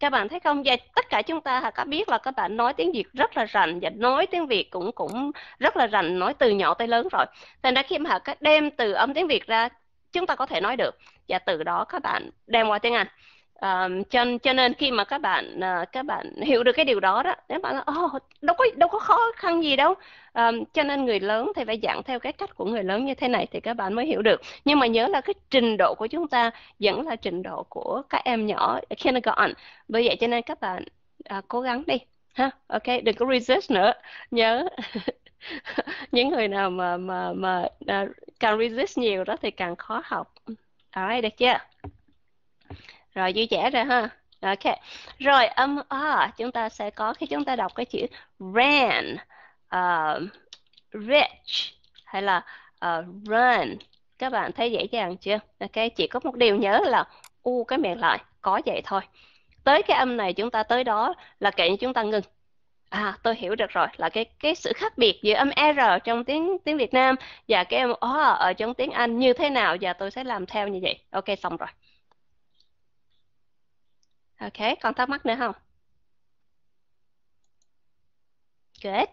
các bạn thấy không vậy tất cả chúng ta hà các biết là các bạn nói tiếng việt rất là rành và nói tiếng việt cũng cũng rất là rành nói từ nhỏ tới lớn rồi thành ra khi mà hà cát đem từ âm tiếng việt ra chúng ta có thể nói được và dạ, từ đó các bạn đem qua tiếng Anh um, cho, cho nên khi mà các bạn uh, các bạn hiểu được cái điều đó đó các bạn nói, oh, đâu có đâu có khó khăn gì đâu um, cho nên người lớn thì phải giảng theo cái cách của người lớn như thế này thì các bạn mới hiểu được nhưng mà nhớ là cái trình độ của chúng ta vẫn là trình độ của các em nhỏ kindergarten bởi vậy cho nên các bạn uh, cố gắng đi ha ok đừng có resist nữa nhớ những người nào mà mà mà uh, càng resist nhiều đó thì càng khó học rồi, được chưa? Rồi, vui vẻ rồi ha. Ok. Rồi, âm A chúng ta sẽ có khi chúng ta đọc cái chữ ran, uh, rich hay là uh, run. Các bạn thấy dễ dàng chưa? Ok, chỉ có một điều nhớ là u cái miệng lại, có vậy thôi. Tới cái âm này chúng ta tới đó là kệ như chúng ta ngừng à tôi hiểu được rồi là cái cái sự khác biệt giữa âm r trong tiếng tiếng Việt Nam và cái âm o ở trong tiếng Anh như thế nào và tôi sẽ làm theo như vậy ok xong rồi ok còn thắc mắc nữa không good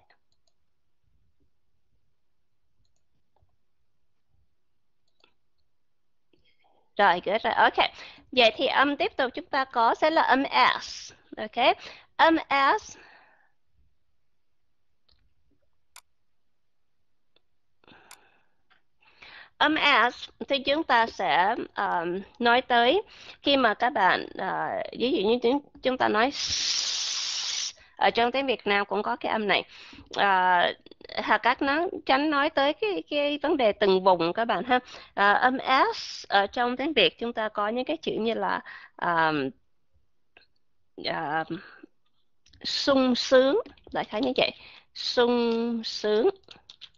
Rồi, good rồi. Ok. Vậy thì âm tiếp tục chúng ta có sẽ là âm S. Ok. Âm S âm s thì chúng ta sẽ um, nói tới khi mà các bạn uh, ví dụ như chúng chúng ta nói ở trong tiếng Việt Nam cũng có cái âm này à, Hà Cát nó tránh nói tới cái cái vấn đề từng vùng các bạn ha à, âm s ở trong tiếng Việt chúng ta có những cái chữ như là um, uh, sung sướng đại khái như vậy sung sướng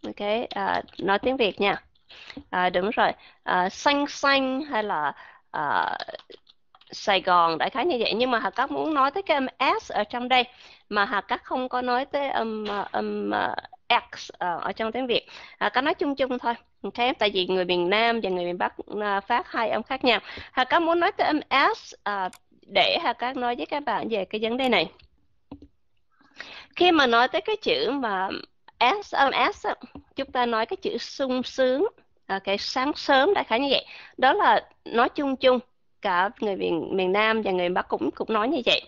ok à, nói tiếng Việt nha à, đúng rồi à, xanh xanh hay là à, Sài Gòn đại khái như vậy nhưng mà Hà Cát muốn nói tới cái âm S ở trong đây mà Hà Cát không có nói tới âm à, âm à, X à, ở trong tiếng Việt Hà Cát nói chung chung thôi okay? tại vì người miền Nam và người miền Bắc phát hai âm khác nhau Hà Cát muốn nói tới âm S để Hà Cát nói với các bạn về cái vấn đề này khi mà nói tới cái chữ mà S âm S chúng ta nói cái chữ sung sướng à, cái sáng sớm đại khái như vậy đó là nói chung chung cả người miền miền Nam và người Bắc cũng cũng nói như vậy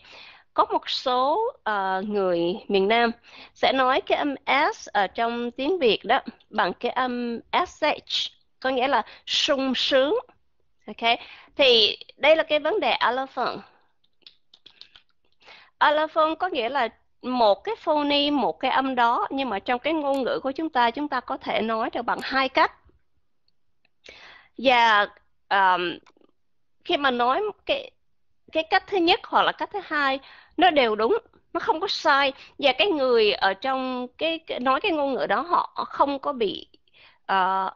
có một số uh, người miền Nam sẽ nói cái âm s ở trong tiếng Việt đó bằng cái âm sh có nghĩa là sung sướng ok thì đây là cái vấn đề allophone allophone có nghĩa là một cái phony một cái âm đó nhưng mà trong cái ngôn ngữ của chúng ta chúng ta có thể nói được bằng hai cách và dạ, um, khi mà nói cái cái cách thứ nhất hoặc là cách thứ hai nó đều đúng nó không có sai và cái người ở trong cái, cái nói cái ngôn ngữ đó họ không có bị uh,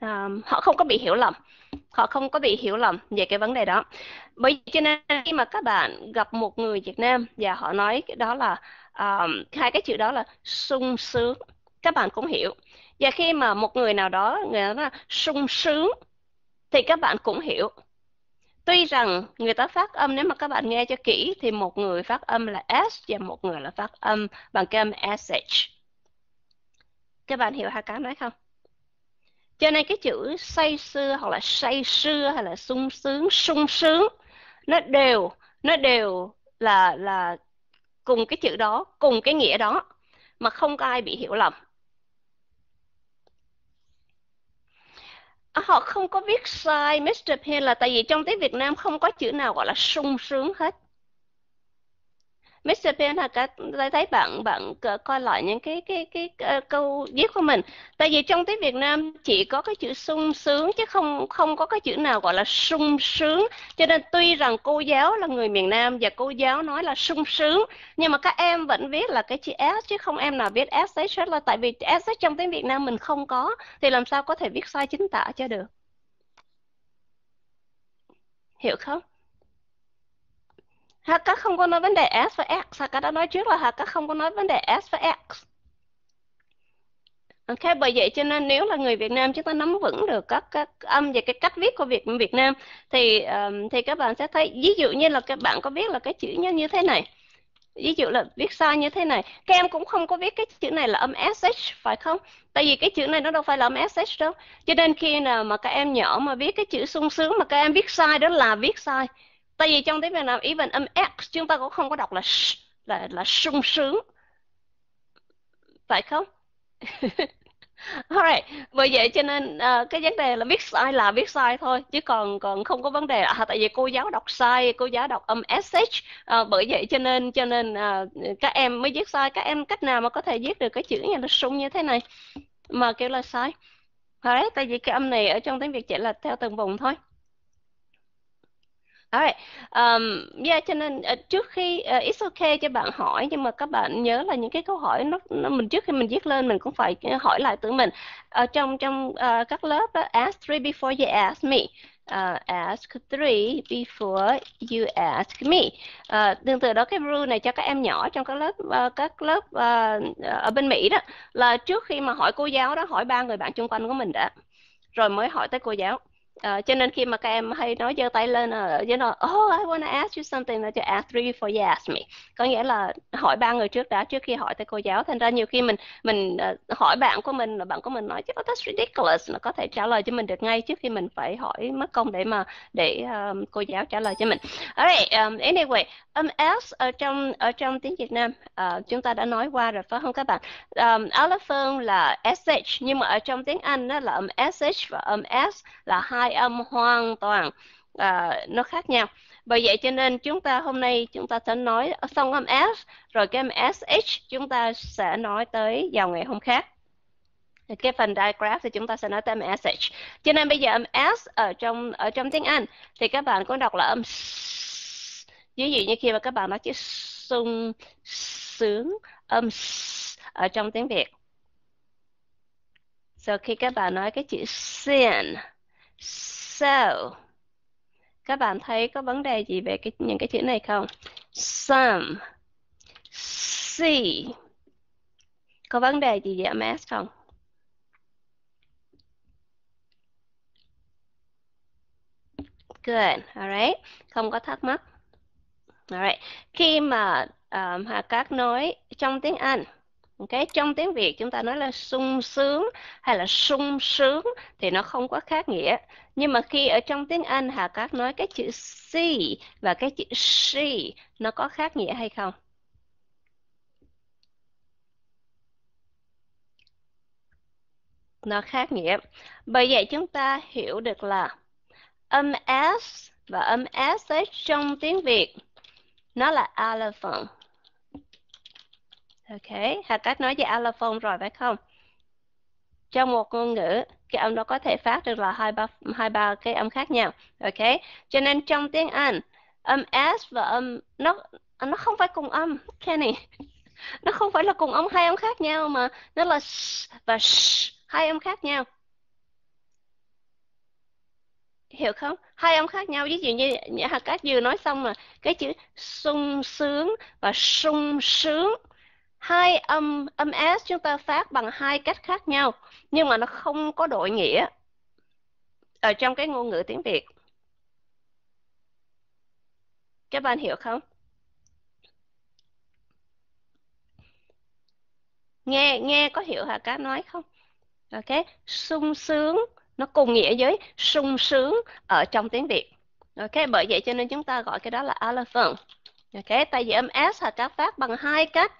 um, họ không có bị hiểu lầm họ không có bị hiểu lầm về cái vấn đề đó bởi cho nên khi mà các bạn gặp một người Việt Nam và họ nói cái đó là um, hai cái chữ đó là sung sướng các bạn cũng hiểu và khi mà một người nào đó người đó sung sướng thì các bạn cũng hiểu tuy rằng người ta phát âm nếu mà các bạn nghe cho kỹ thì một người phát âm là s và một người là phát âm bằng cái âm sh các bạn hiểu hai cái nói không cho nên cái chữ say xưa hoặc là say xưa hay là sung sướng sung sướng nó đều nó đều là là cùng cái chữ đó cùng cái nghĩa đó mà không có ai bị hiểu lầm họ không có viết sai Mr. P là tại vì trong tiếng Việt Nam không có chữ nào gọi là sung sướng hết Mr. Pin hoặc cả tôi thấy bạn bạn coi lại những cái cái cái, cái ờ, uh, câu viết của mình. Tại vì trong tiếng Việt Nam chỉ có cái chữ sung sướng chứ không không có cái chữ nào gọi là sung sướng. Cho nên tuy rằng cô giáo là người miền Nam và cô giáo nói là sung sướng nhưng mà các em vẫn viết là cái chữ S chứ không em nào viết S đấy là tại vì S trong tiếng Việt Nam mình không có thì làm sao có thể viết sai chính tả cho được. Hiểu không? Hạt các không có nói vấn đề S và X. Hạt các đã nói trước là hạt các không có nói vấn đề S và X. Ok, bởi vậy cho nên nếu là người Việt Nam chúng ta nắm vững được các, các âm và cái cách viết của Việt Việt Nam thì um, thì các bạn sẽ thấy ví dụ như là các bạn có biết là cái chữ như như thế này. Ví dụ là viết sai như thế này. Các em cũng không có viết cái chữ này là âm SH phải không? Tại vì cái chữ này nó đâu phải là âm SH đâu. Cho nên khi nào mà các em nhỏ mà viết cái chữ sung sướng mà các em viết sai đó là viết sai tại vì trong tiếng Việt Nam even âm x chúng ta cũng không có đọc là sh, là là sung sướng phải không Alright, bởi vậy cho nên uh, cái vấn đề là viết sai là viết sai thôi chứ còn còn không có vấn đề à, tại vì cô giáo đọc sai, cô giáo đọc âm sh uh, ờ, bởi vậy cho nên cho nên uh, các em mới viết sai, các em cách nào mà có thể viết được cái chữ như nó sung như thế này mà kêu là sai. Alright, tại vì cái âm này ở trong tiếng Việt chỉ là theo từng vùng thôi. Alright, um, yeah, cho nên uh, trước khi uh, it's okay cho bạn hỏi nhưng mà các bạn nhớ là những cái câu hỏi nó, nó mình trước khi mình viết lên mình cũng phải ờ, hỏi lại tự mình. Uh, trong trong uh, các lớp đó, ask three before you ask me. Uh, ask three before you ask me. Uh, tương tự đó cái rule này cho các em nhỏ trong các lớp uh, các lớp uh, ở bên Mỹ đó là trước khi mà hỏi cô giáo đó hỏi ba người bạn chung quanh của mình đã rồi mới hỏi tới cô giáo Ờ, cho nên khi mà các em hay nói giơ tay lên là you know, oh I want to ask you something là ask three before you ask me có nghĩa là hỏi ba người trước đã trước khi hỏi tới cô giáo thành ra nhiều khi mình mình uh, hỏi bạn của mình là bạn của mình nói chứ oh, that's ridiculous nó có thể trả lời cho mình được ngay trước khi mình phải hỏi mất công để mà để um, cô giáo trả lời cho mình alright um, anyway um, ask ở trong ở trong tiếng Việt Nam uh, chúng ta đã nói qua rồi phải không các bạn um, áo phương là sh nhưng mà ở trong tiếng Anh đó là um, sh và um, s là hai lai âm hoàn toàn à, nó khác nhau bởi vậy cho nên chúng ta hôm nay chúng ta sẽ nói xong âm S rồi cái âm SH chúng ta sẽ nói tới vào ngày hôm khác cái phần diagraph thì chúng ta sẽ nói tới âm SH cho nên bây giờ âm S ở trong ở trong tiếng Anh thì các bạn có đọc là âm ví dụ như khi mà các bạn nói chữ sung sướng âm ở trong tiếng Việt so khi các bạn nói cái chữ sin So, các bạn thấy có vấn đề gì về cái, những cái chữ này không? Some, see. Có vấn đề gì về MS không? Good, alright. Không có thắc mắc. Alright. Khi mà um, Hà Cát nói trong tiếng Anh, Ok, trong tiếng Việt chúng ta nói là sung sướng hay là sung sướng thì nó không có khác nghĩa. Nhưng mà khi ở trong tiếng Anh Hà các nói cái chữ she và cái chữ she nó có khác nghĩa hay không? Nó khác nghĩa. Bởi vậy chúng ta hiểu được là âm S và âm S trong tiếng Việt nó là elephant Ok, Hà Cát nói về allophone rồi phải không? Trong một ngôn ngữ, cái âm đó có thể phát được là hai ba hai ba cái âm khác nhau. Ok, cho nên trong tiếng Anh, âm s và âm nó nó không phải cùng âm, Kenny. Nó không phải là cùng âm hai âm khác nhau mà nó là s và sh hai âm khác nhau. Hiểu không? Hai âm khác nhau ví dụ như Hà Cát vừa nói xong mà cái chữ sung sướng và sung sướng hai âm âm s chúng ta phát bằng hai cách khác nhau nhưng mà nó không có đổi nghĩa ở trong cái ngôn ngữ tiếng Việt các bạn hiểu không nghe nghe có hiểu hà cá nói không ok sung sướng nó cùng nghĩa với sung sướng ở trong tiếng Việt ok bởi vậy cho nên chúng ta gọi cái đó là allophone ok tại vì âm s hà cá phát bằng hai cách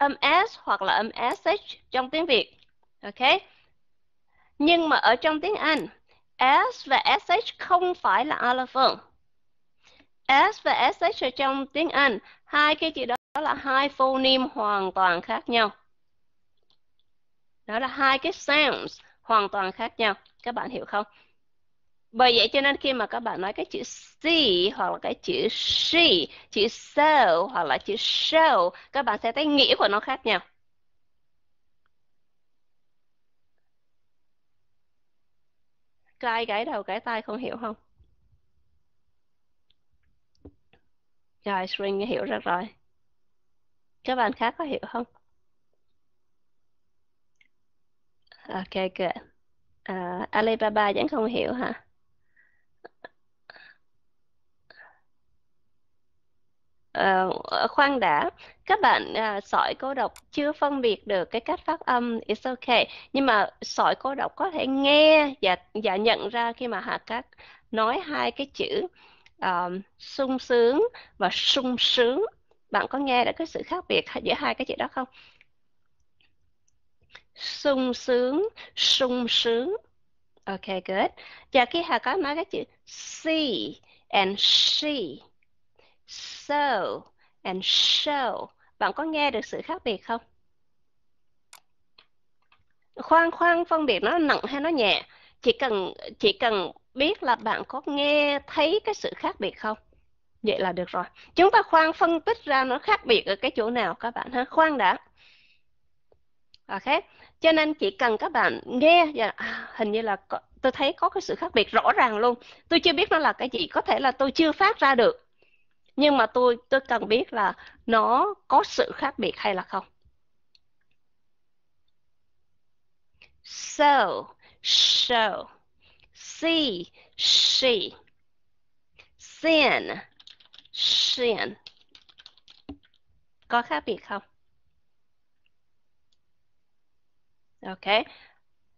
âm s hoặc là âm sh trong tiếng Việt. Ok. Nhưng mà ở trong tiếng Anh, s và sh không phải là allophone. S và SH ở trong tiếng Anh, hai cái chữ đó là hai phoneme hoàn toàn khác nhau. Đó là hai cái sounds hoàn toàn khác nhau. Các bạn hiểu không? Bởi vậy cho nên khi mà các bạn nói cái chữ see hoặc là cái chữ she, chữ so hoặc là chữ show, các bạn sẽ thấy nghĩa của nó khác nhau. Có gãy đầu cái tay không hiểu không? Rồi, Spring hiểu rất rồi. Các bạn khác có hiểu không? Ok, good. À, Alibaba vẫn không hiểu hả? Uh, khoan đã các bạn uh, sỏi cô độc chưa phân biệt được cái cách phát âm it's okay nhưng mà sỏi cô độc có thể nghe và và nhận ra khi mà hạ cát nói hai cái chữ um, sung sướng và sung sướng bạn có nghe được cái sự khác biệt giữa hai cái chữ đó không sung sướng sung sướng ok good và khi hạ cát nói cái chữ see and she so and show. Bạn có nghe được sự khác biệt không? Khoan khoan phân biệt nó nặng hay nó nhẹ. Chỉ cần chỉ cần biết là bạn có nghe thấy cái sự khác biệt không? Vậy là được rồi. Chúng ta khoan phân tích ra nó khác biệt ở cái chỗ nào các bạn ha. Khoan đã. Ok. Cho nên chỉ cần các bạn nghe và dạ, à, hình như là có, tôi thấy có cái sự khác biệt rõ ràng luôn. Tôi chưa biết nó là cái gì, có thể là tôi chưa phát ra được nhưng mà tôi tôi cần biết là nó có sự khác biệt hay là không so show see she sin sin có khác biệt không ok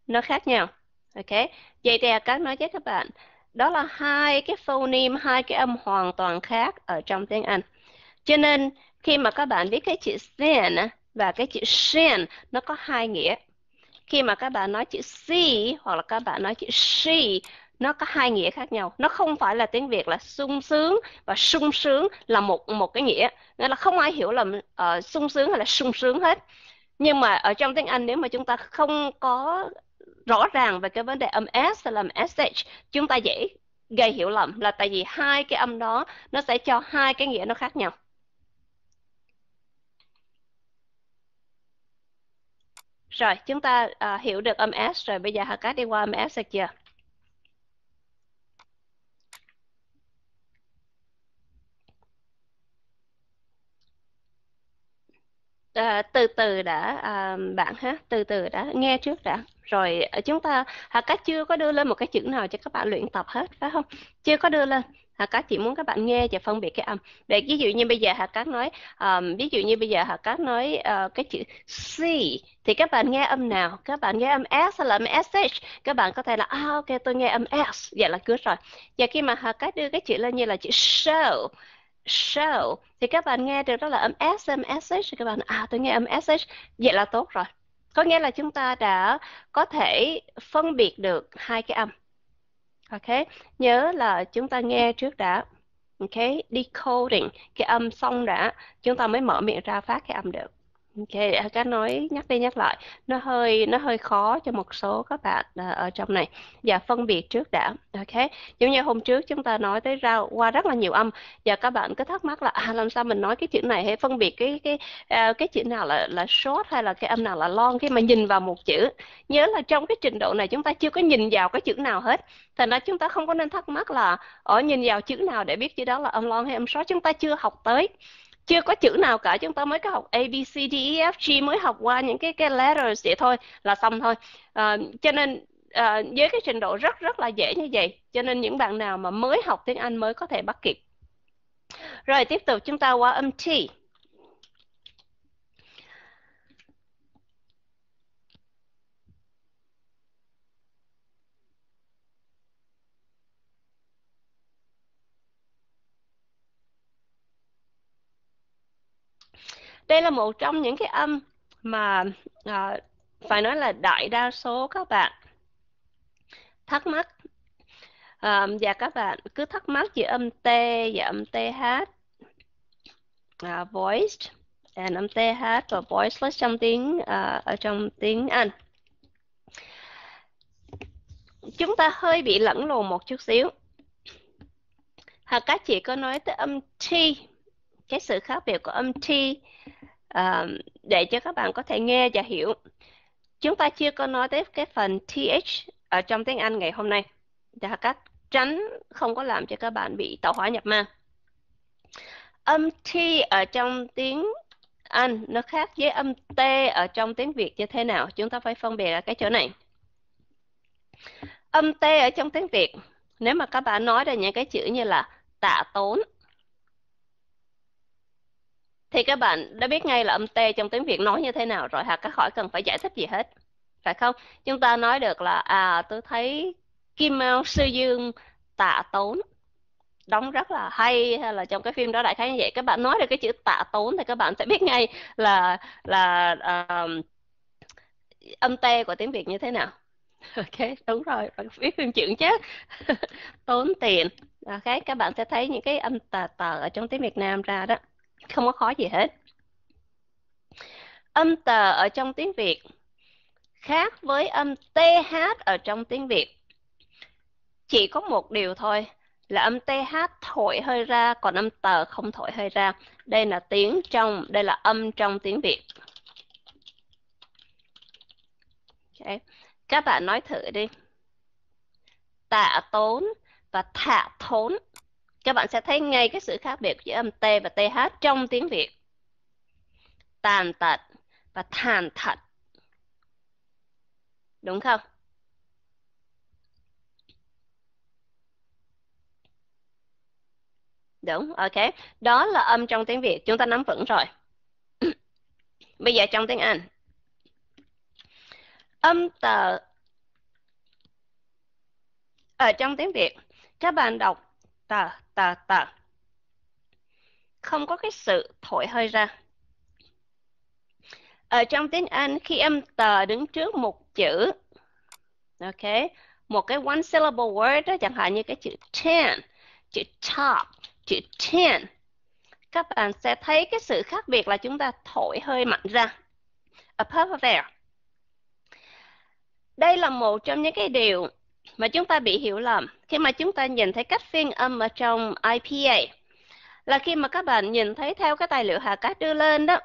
nó khác nhau ok vậy thì các nói với các bạn đó là hai cái phoneme hai cái âm hoàn toàn khác ở trong tiếng Anh cho nên khi mà các bạn viết cái chữ sin và cái chữ shin nó có hai nghĩa khi mà các bạn nói chữ she hoặc là các bạn nói chữ she nó có hai nghĩa khác nhau nó không phải là tiếng việt là sung sướng và sung sướng là một một cái nghĩa Nên là không ai hiểu là uh, sung sướng hay là sung sướng hết nhưng mà ở trong tiếng anh nếu mà chúng ta không có rõ ràng về cái vấn đề âm S hay là âm SH chúng ta dễ gây hiểu lầm là tại vì hai cái âm đó nó sẽ cho hai cái nghĩa nó khác nhau. Rồi, chúng ta à, hiểu được âm S rồi, bây giờ Hà Cát đi qua âm S được chưa? À, từ từ đã à, bạn ha từ từ đã nghe trước đã rồi à, chúng ta hà cát chưa có đưa lên một cái chữ nào cho các bạn luyện tập hết phải không chưa có đưa lên hà cát chỉ muốn các bạn nghe và phân biệt cái âm để ví dụ như bây giờ hà cát nói um, ví dụ như bây giờ hà cát nói uh, cái chữ c thì các bạn nghe âm nào các bạn nghe âm s hay là âm sh các bạn có thể là ah, ok tôi nghe âm s vậy là cứ rồi và khi mà hà cát đưa cái chữ lên như là chữ show show thì các bạn nghe được đó là âm s âm sh thì các bạn à tôi nghe âm sh vậy là tốt rồi có nghĩa là chúng ta đã có thể phân biệt được hai cái âm ok nhớ là chúng ta nghe trước đã ok decoding cái âm xong đã chúng ta mới mở miệng ra phát cái âm được Ok, à, nói nhắc đi nhắc lại nó hơi nó hơi khó cho một số các bạn à, ở trong này. Dạ phân biệt trước đã. Ok. Giống như hôm trước chúng ta nói tới rau qua rất là nhiều âm và dạ, các bạn cứ thắc mắc là à, làm sao mình nói cái chữ này hay phân biệt cái cái à, cái chữ nào là là short hay là cái âm nào là long khi mà nhìn vào một chữ. Nhớ là trong cái trình độ này chúng ta chưa có nhìn vào cái chữ nào hết. Thành ra chúng ta không có nên thắc mắc là ở nhìn vào chữ nào để biết chữ đó là âm long hay âm short chúng ta chưa học tới chưa có chữ nào cả chúng ta mới có học a b c d e f g mới học qua những cái cái letters vậy thôi là xong thôi à, cho nên à, với cái trình độ rất rất là dễ như vậy cho nên những bạn nào mà mới học tiếng anh mới có thể bắt kịp rồi tiếp tục chúng ta qua âm t đây là một trong những cái âm mà à, phải nói là đại đa số các bạn thắc mắc à, và các bạn cứ thắc mắc giữa âm t và âm th à, ờ, voiced and âm th và voiceless trong tiếng à, ở trong tiếng anh chúng ta hơi bị lẫn lộn một chút xíu hoặc các chị có nói tới âm t cái sự khác biệt của âm t để cho các bạn có thể nghe và hiểu chúng ta chưa có nói tới cái phần th ở trong tiếng Anh ngày hôm nay là cách tránh không có làm cho các bạn bị tạo hóa nhập ma âm t ở trong tiếng Anh nó khác với âm t ở trong tiếng Việt như thế nào chúng ta phải phân biệt ở cái chỗ này âm t ở trong tiếng Việt nếu mà các bạn nói ra những cái chữ như là tạ tốn thì các bạn đã biết ngay là âm t trong tiếng Việt nói như thế nào rồi hả? Các khỏi cần phải giải thích gì hết. Phải không? Chúng ta nói được là à tôi thấy Kim Mao Sư Dương tạ tốn đóng rất là hay hay là trong cái phim đó đại khái như vậy các bạn nói được cái chữ tạ tốn thì các bạn sẽ biết ngay là là um, âm t của tiếng việt như thế nào ok đúng rồi bạn biết phim chuyện chứ tốn tiền ok các bạn sẽ thấy những cái âm tà tờ ở trong tiếng việt nam ra đó không có khó gì hết âm tờ ở trong tiếng Việt khác với âm TH ở trong tiếng Việt. Chỉ có một điều thôi là âm TH thổi hơi ra còn âm tờ không thổi hơi ra. Đây là tiếng trong, đây là âm trong tiếng Việt. Okay. Các bạn nói thử đi. Tạ tốn và thả thốn các bạn sẽ thấy ngay cái sự khác biệt giữa âm T và TH trong tiếng Việt. Tàn tật và thàn thật. Đúng không? Đúng, ok. Đó là âm trong tiếng Việt, chúng ta nắm vững rồi. Bây giờ trong tiếng Anh. Âm tờ ở trong tiếng Việt, các bạn đọc ta ta ta không có cái sự thổi hơi ra ở ờ, trong tiếng Anh khi âm tờ đứng trước một chữ ok một cái one syllable word đó, chẳng hạn như cái chữ ten chữ top chữ ten các bạn sẽ thấy cái sự khác biệt là chúng ta thổi hơi mạnh ra a puff of air đây là một trong những cái điều mà chúng ta bị hiểu lầm khi mà chúng ta nhìn thấy cách phiên âm ở trong IPA là khi mà các bạn nhìn thấy theo cái tài liệu Hà Cát đưa lên đó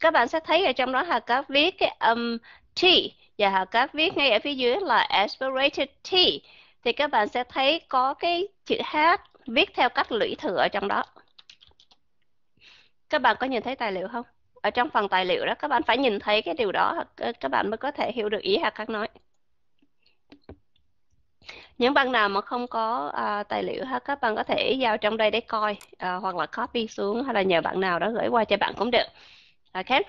các bạn sẽ thấy ở trong đó Hà Cát viết cái âm T và Hà Cát viết ngay ở phía dưới là aspirated T thì các bạn sẽ thấy có cái chữ H viết theo cách lũy thừa ở trong đó các bạn có nhìn thấy tài liệu không ở trong phần tài liệu đó các bạn phải nhìn thấy cái điều đó các bạn mới có thể hiểu được ý Hà Cát nói những bạn nào mà không có uh, tài liệu ha các bạn có thể giao trong đây để coi uh, hoặc là copy xuống hay là nhờ bạn nào đó gửi qua cho bạn cũng được ok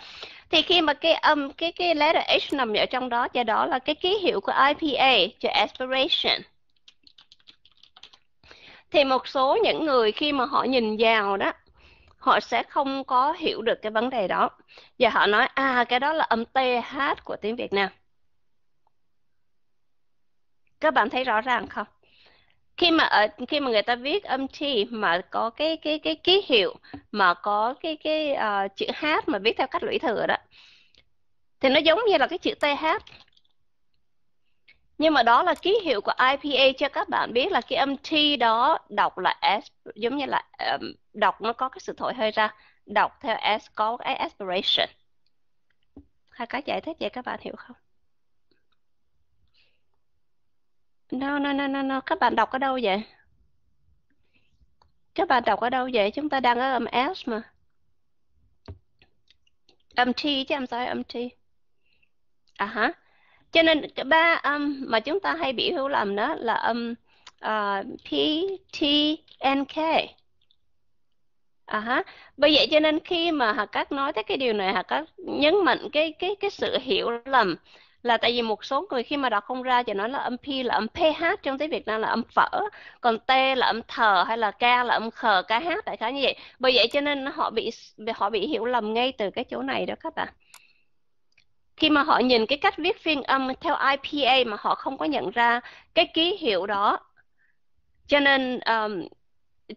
thì khi mà cái âm um, cái cái letter H nằm ở trong đó cho đó là cái ký hiệu của IPA cho aspiration thì một số những người khi mà họ nhìn vào đó họ sẽ không có hiểu được cái vấn đề đó và họ nói à cái đó là âm TH của tiếng Việt Nam các bạn thấy rõ ràng không khi mà ở khi mà người ta viết âm chi mà có cái cái cái ký hiệu mà có cái cái uh, chữ h mà viết theo cách lũy thừa đó thì nó giống như là cái chữ th nhưng mà đó là ký hiệu của IPA cho các bạn biết là cái âm T đó đọc là S giống như là um, đọc nó có cái sự thổi hơi ra đọc theo S có cái aspiration hai cái giải thích vậy các bạn hiểu không No, no, no, no, no. Các bạn đọc ở đâu vậy? Các bạn đọc ở đâu vậy? Chúng ta đang ở âm S mà. Âm T chứ, em sorry, âm T. À hả? Cho nên ba âm mà chúng ta hay bị hiểu lầm đó là âm uh, P, T, N, K. À ha. Bởi vậy cho nên khi mà Hà Cát nói tới cái điều này, Hà Cát nhấn mạnh cái cái cái sự hiểu lầm là tại vì một số người khi mà đọc không ra thì nói là âm pi là âm ph trong tiếng Việt Nam là âm phở còn t là âm thờ hay là k là âm khờ ca hát đại khái như vậy bởi vậy cho nên họ bị họ bị hiểu lầm ngay từ cái chỗ này đó các bạn khi mà họ nhìn cái cách viết phiên âm theo IPA mà họ không có nhận ra cái ký hiệu đó cho nên um,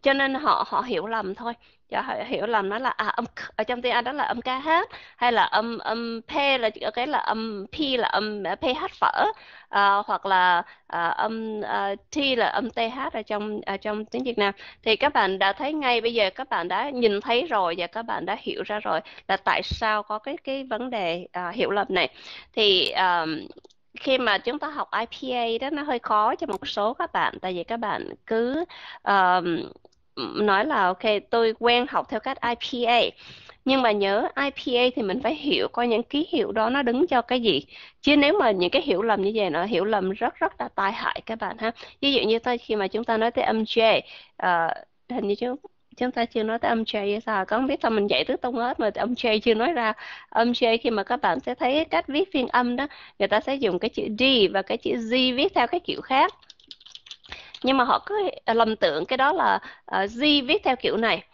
cho nên họ họ hiểu lầm thôi dạ hiểu lầm nó là à, âm ở trong tiếng Anh đó là âm ca hát hay là âm âm p là cái là âm p là âm à, ph phở à, hoặc là à, âm à, t là âm th ở trong ở à, trong tiếng Việt Nam thì các bạn đã thấy ngay bây giờ các bạn đã nhìn thấy rồi và các bạn đã hiểu ra rồi là tại sao có cái cái vấn đề à, hiểu lầm này thì à, khi mà chúng ta học IPA đó nó hơi khó cho một số các bạn tại vì các bạn cứ um, nói là ok tôi quen học theo cách IPA nhưng mà nhớ IPA thì mình phải hiểu coi những ký hiệu đó nó đứng cho cái gì chứ nếu mà những cái hiểu lầm như vậy nó hiểu lầm rất rất là tai hại các bạn ha ví dụ như tôi khi mà chúng ta nói tới âm J uh, hình như chúng chúng ta chưa nói tới âm J hay sao có biết sao mình dạy tứ tông hết mà âm J chưa nói ra âm J khi mà các bạn sẽ thấy cách viết phiên âm đó người ta sẽ dùng cái chữ D và cái chữ Z viết theo cái kiểu khác nhưng mà họ cứ lầm tưởng cái đó là uh, G viết theo kiểu này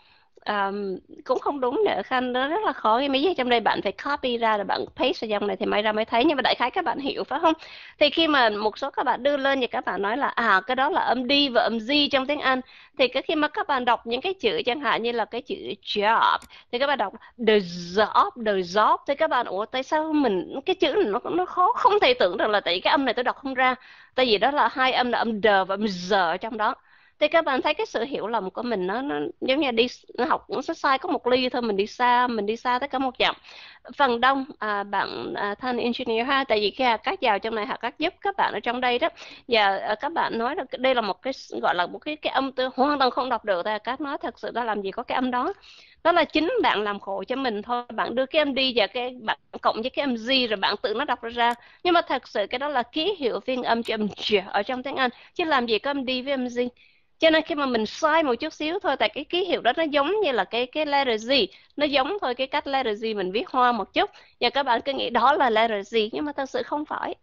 um, cũng không đúng nữa khanh nó rất là khó cái mấy giây trong đây bạn phải copy ra rồi bạn paste ra dòng này thì may ra mới thấy nhưng mà đại khái các bạn hiểu phải không thì khi mà một số các bạn đưa lên thì các bạn nói là à cái đó là âm đi và âm di trong tiếng anh thì cái khi mà các bạn đọc những cái chữ chẳng hạn như là cái chữ job thì các bạn đọc the job the job thì các bạn ủa tại sao mình cái chữ này nó nó khó không thể tưởng được là tại cái âm này tôi đọc không ra tại vì đó là hai âm là âm d và âm z trong đó thì các bạn thấy cái sự hiểu lầm của mình nó, nó giống như đi học học nó sai có một ly thôi mình đi xa mình đi xa tới cả một dặm phần đông à, bạn à, thanh engineer ha tại vì khi các giàu trong này họ các giúp các bạn ở trong đây đó và à, các bạn nói là đây là một cái gọi là một cái cái âm tư hoàn toàn không đọc được ta các nói thật sự ra làm gì có cái âm đó đó là chính bạn làm khổ cho mình thôi bạn đưa cái em đi và cái bạn cộng với cái em gì rồi bạn tự nó đọc ra nhưng mà thật sự cái đó là ký hiệu phiên âm cho em ở trong tiếng anh chứ làm gì có em đi với em gì cho nên khi mà mình sai một chút xíu thôi tại cái ký hiệu đó nó giống như là cái cái letter Z nó giống thôi cái cách letter Z mình viết hoa một chút và các bạn cứ nghĩ đó là letter Z nhưng mà thật sự không phải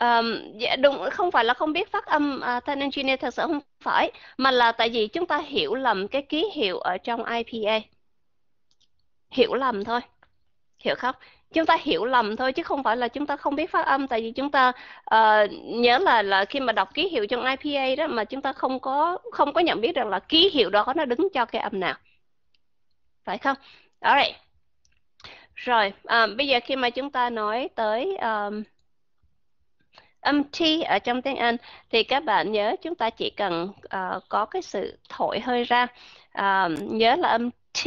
Um, dạ đúng không phải là không biết phát âm uh, à, thanh engineer thật sự không phải mà là tại vì chúng ta hiểu lầm cái ký hiệu ở trong IPA hiểu lầm thôi hiểu không chúng ta hiểu lầm thôi chứ không phải là chúng ta không biết phát âm tại vì chúng ta uh, nhớ là là khi mà đọc ký hiệu trong IPA đó mà chúng ta không có không có nhận biết rằng là ký hiệu đó nó đứng cho cái âm nào phải không? Alright. Rồi um, bây giờ khi mà chúng ta nói tới um, âm T ở trong tiếng Anh thì các bạn nhớ chúng ta chỉ cần uh, có cái sự thổi hơi ra um, nhớ là âm T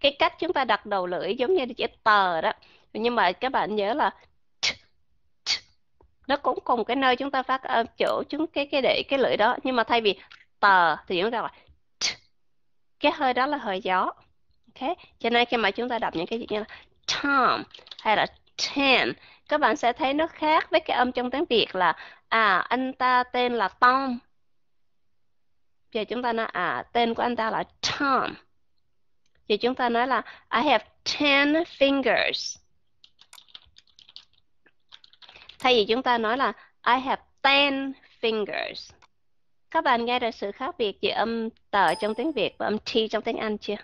cái cách chúng ta đặt đầu lưỡi giống như chữ tờ đó nhưng mà các bạn nhớ là nó cũng cùng cái nơi chúng ta phát âm ờ, chỗ chúng cái cái để cái lưỡi đó nhưng mà thay vì tờ thì chúng ta gọi cái hơi đó là hơi gió ok cho nên khi mà chúng ta đọc những cái gì như là Tom hay là Ten các bạn sẽ thấy nó khác với cái âm trong tiếng Việt là à anh ta tên là Tom giờ chúng ta nói à tên của anh ta là Tom giờ chúng ta nói là I have ten fingers Thay vì chúng ta nói là I have ten fingers. Các bạn nghe được sự khác biệt giữa âm tờ trong tiếng Việt và âm t trong tiếng Anh chưa?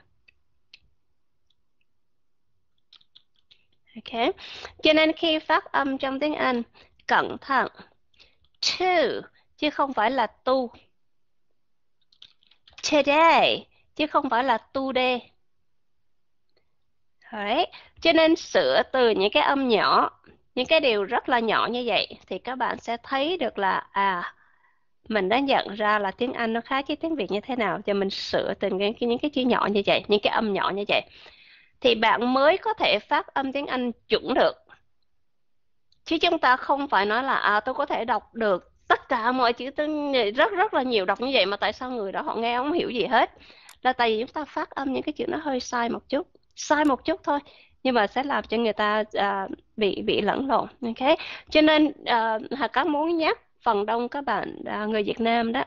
Ok. Cho nên khi phát âm trong tiếng Anh, cẩn thận. To chứ không phải là tu. Today chứ không phải là tu today. Alright. Cho nên sửa từ những cái âm nhỏ những cái điều rất là nhỏ như vậy thì các bạn sẽ thấy được là à mình đã nhận ra là tiếng Anh nó khác với tiếng Việt như thế nào cho mình sửa từng cái, những cái chữ nhỏ như vậy những cái âm nhỏ như vậy thì bạn mới có thể phát âm tiếng Anh chuẩn được chứ chúng ta không phải nói là à tôi có thể đọc được tất cả mọi chữ tiếng rất rất là nhiều đọc như vậy mà tại sao người đó họ nghe không hiểu gì hết là tại vì chúng ta phát âm những cái chữ nó hơi sai một chút sai một chút thôi nhưng mà sẽ làm cho người ta uh, bị bị lẫn lộn ok cho nên uh, hà các muốn nhắc phần đông các bạn uh, người Việt Nam đó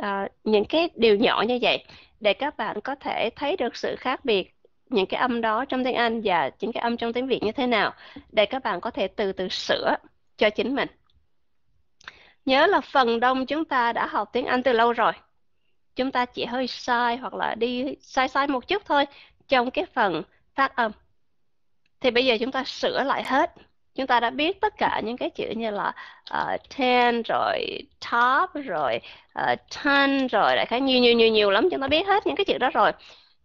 uh, những cái điều nhỏ như vậy để các bạn có thể thấy được sự khác biệt những cái âm đó trong tiếng Anh và những cái âm trong tiếng Việt như thế nào để các bạn có thể từ từ sửa cho chính mình. Nhớ là phần đông chúng ta đã học tiếng Anh từ lâu rồi. Chúng ta chỉ hơi sai hoặc là đi sai sai một chút thôi trong cái phần phát âm thì bây giờ chúng ta sửa lại hết chúng ta đã biết tất cả những cái chữ như là uh, ten rồi top rồi uh, ton rồi đại khái nhiều nhiều nhiều nhiều lắm chúng ta biết hết những cái chữ đó rồi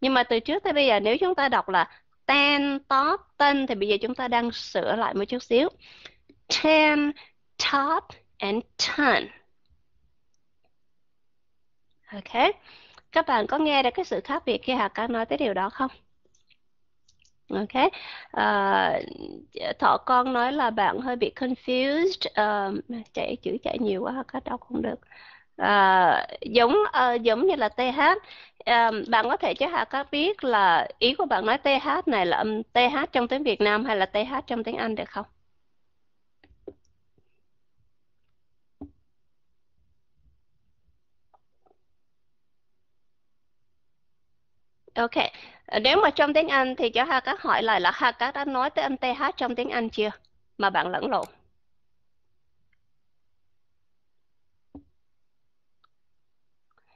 nhưng mà từ trước tới bây giờ nếu chúng ta đọc là ten top ten thì bây giờ chúng ta đang sửa lại một chút xíu ten top and ton ok các bạn có nghe được cái sự khác biệt khi Hà Cá nói tới điều đó không Ok. Uh, thọ con nói là bạn hơi bị confused. uh, ờ, chạy chữ chạy nhiều quá có đọc không được. Uh, giống uh, giống như là TH. uh, bạn có thể cho Hà có biết là ý của bạn nói TH này là âm TH trong tiếng Việt Nam hay là TH trong tiếng Anh được không? Ok. Ờ, nếu mà trong tiếng Anh thì cho Ha Cát hỏi lại là Ha Cát đã nói tới âm TH trong tiếng Anh chưa? Mà bạn lẫn lộn.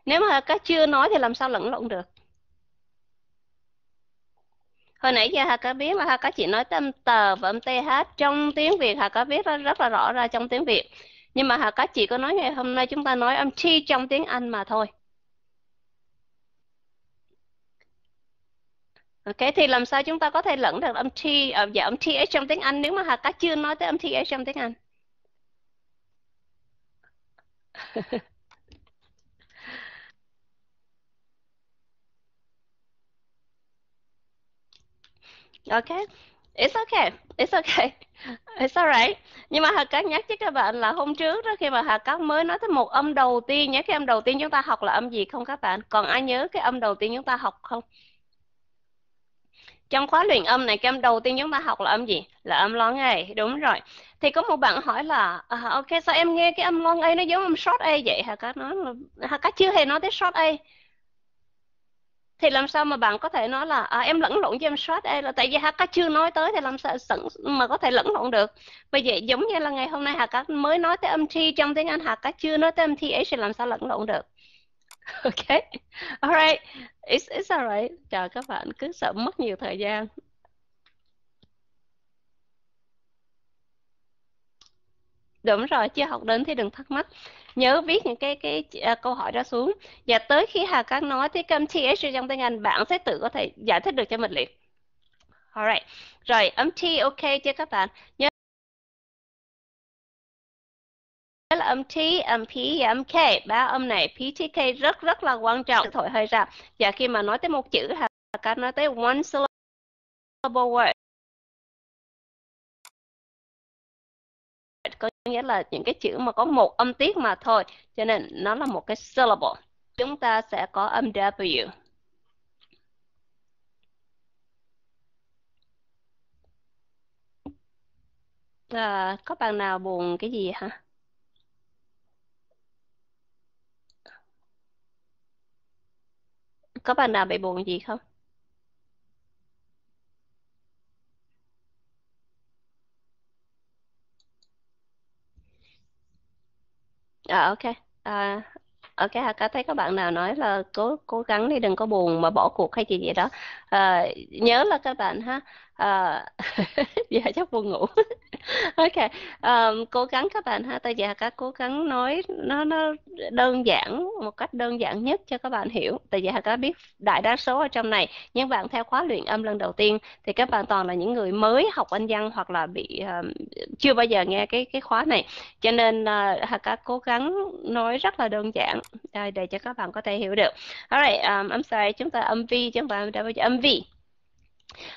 Nếu mà các chưa nói thì làm sao lẫn lộn được? Hồi nãy giờ Hà có biết là Hà có chỉ nói tâm tờ và âm TH trong tiếng Việt Hà có biết rất, rất là rõ ra trong tiếng Việt. Nhưng mà Hà có chỉ có nói ngày hôm nay chúng ta nói âm chi trong tiếng Anh mà thôi. Ok, thì làm sao chúng ta có thể lẫn được âm T và ờ, dạ, âm TH trong tiếng Anh nếu mà Hà cát chưa nói tới âm TH trong tiếng Anh? ok, it's okay, it's okay, it's alright. Nhưng mà Hà cát nhắc với các bạn là hôm trước đó khi mà Hà cát mới nói tới một âm đầu tiên nhé, cái âm đầu tiên chúng ta học là âm gì không các bạn? Còn ai nhớ cái âm đầu tiên chúng ta học không? trong khóa luyện âm này cam đầu tiên chúng ta học là âm gì là âm loan A đúng rồi thì có một bạn hỏi là à, ok sao em nghe cái âm loan A nó giống âm short A vậy hả các nói hả các chưa hề nói tới short A thì làm sao mà bạn có thể nói là à, em lẫn lộn với em short A là tại vì hả các chưa nói tới thì làm sao sẵn mà có thể lẫn lộn được bởi vậy giống như là ngày hôm nay hả các mới nói tới âm T trong tiếng Anh hả các chưa nói tới âm ấy thì làm sao lẫn lộn được ok alright it's it's alright chờ các bạn cứ sợ mất nhiều thời gian đúng rồi chưa học đến thì đừng thắc mắc nhớ viết những cái cái à, câu hỏi ra xuống và tới khi Hà Cát nói thì cầm TH trong tiếng Anh bạn sẽ tự có thể giải thích được cho mình liền alright rồi âm T ok chưa các bạn nhớ đó là âm T, âm P và âm K. Ba âm này PTK rất rất là quan trọng. Thổi hơi ra. Và dạ, khi mà nói tới một chữ Hà Cát nói tới one syllable word. Có nghĩa là những cái chữ mà có một âm tiết mà thôi. Cho nên nó là một cái syllable. Chúng ta sẽ có âm W. À, có bạn nào buồn cái gì hả? có bạn nào bị buồn gì không à, ok à, ok hả có thấy các bạn nào nói là cố cố gắng đi đừng có buồn mà bỏ cuộc hay gì vậy đó à, nhớ là các bạn ha à, dạ chắc buồn ngủ ok à, cố gắng các bạn ha tôi già các cố gắng nói nó nó đơn giản một cách đơn giản nhất cho các bạn hiểu tại vì các biết đại đa số ở trong này những bạn theo khóa luyện âm lần đầu tiên thì các bạn toàn là những người mới học anh văn hoặc là bị uh, chưa bao giờ nghe cái cái khóa này cho nên uh, ờ, Haka cố gắng nói rất là đơn giản đây để cho các bạn có thể hiểu được alright um, I'm sorry chúng ta âm vi chúng ta đã giờ âm vi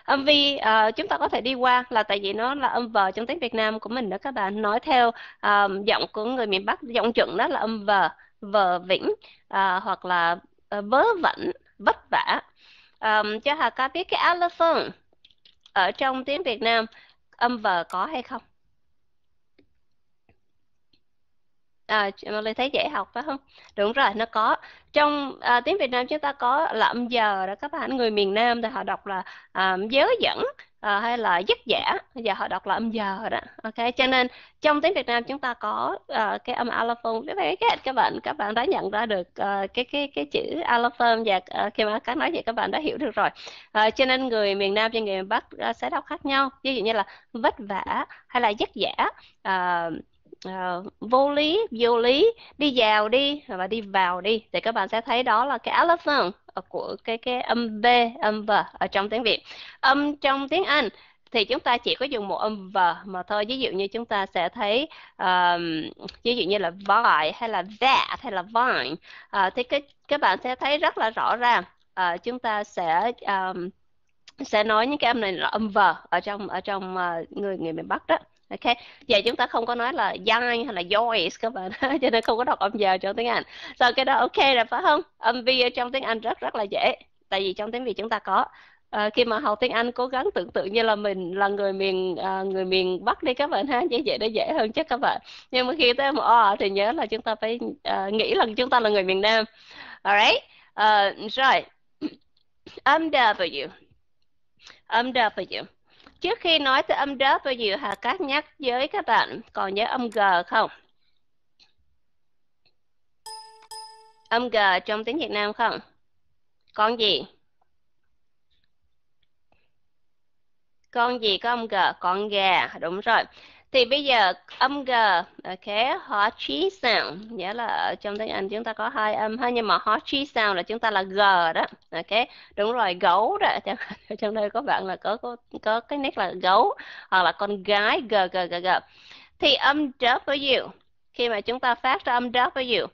âm vi uh, chúng ta có thể đi qua là tại vì nó là âm vờ trong tiếng Việt Nam của mình đó các bạn nói theo um, giọng của người miền Bắc giọng chuẩn đó là âm vờ vờ vĩnh uh, hoặc là uh, vớ vẩn vất vả um, cho Hà ca biết cái allophone ở trong tiếng Việt Nam âm vờ có hay không À, mà Ly thấy dễ học phải không? Đúng rồi, nó có. Trong à, tiếng Việt Nam chúng ta có là âm giờ đó các bạn. Người miền Nam thì họ đọc là à, dớ dẫn à, hay là dứt giả. Giờ họ đọc là âm giờ đó. Ok, cho nên trong tiếng Việt Nam chúng ta có à, cái âm allophone. Các bạn các bạn các bạn đã nhận ra được à, cái cái cái chữ allophone và à, khi mà các nói vậy các bạn đã hiểu được rồi. À, cho nên người miền Nam và người miền Bắc à, sẽ đọc khác nhau. Ví dụ như là vất vả hay là dứt giả. À, uh, vô lý vô lý đi vào đi và đi vào đi thì các bạn sẽ thấy đó là cái allophone ờ, của cái cái âm b âm v ở trong tiếng việt âm trong tiếng anh thì chúng ta chỉ có dùng một âm v mà thôi ví dụ như chúng ta sẽ thấy um, ví dụ như là vine hay là that hay là vine uh, thì các các bạn sẽ thấy rất là rõ ràng uh, chúng ta sẽ um, sẽ nói những cái âm này là âm v ở trong ở trong uh, người người miền Bắc đó ok giờ chúng ta không có nói là dine hay là yours các bạn cho nên không có đọc âm giờ trong tiếng Anh sau cái đó ok rồi phải không âm vi trong tiếng Anh rất rất là dễ tại vì trong tiếng Việt chúng ta có à, khi mà học tiếng Anh cố gắng tưởng tượng như là mình là người miền à, người miền Bắc đi các bạn ha như vậy nó dễ hơn chắc các bạn nhưng mà khi tới một o thì nhớ là chúng ta phải à, nghĩ là chúng ta là người miền Nam alright à, rồi âm W âm W Trước khi nói tới âm đớp và giờ Hà Cát nhắc với các bạn còn nhớ âm G không? Âm G trong tiếng Việt Nam không? Con gì? Con gì có âm G? Con gà, đúng rồi thì bây giờ âm g ok họ chi sound nghĩa là ở trong tiếng anh chúng ta có hai âm ha nhưng mà họ chi sound là chúng ta là g đó ok đúng rồi gấu đó trong, trong đây có bạn là có có có cái nét là gấu hoặc là con gái g g g g thì âm w khi mà chúng ta phát ra âm w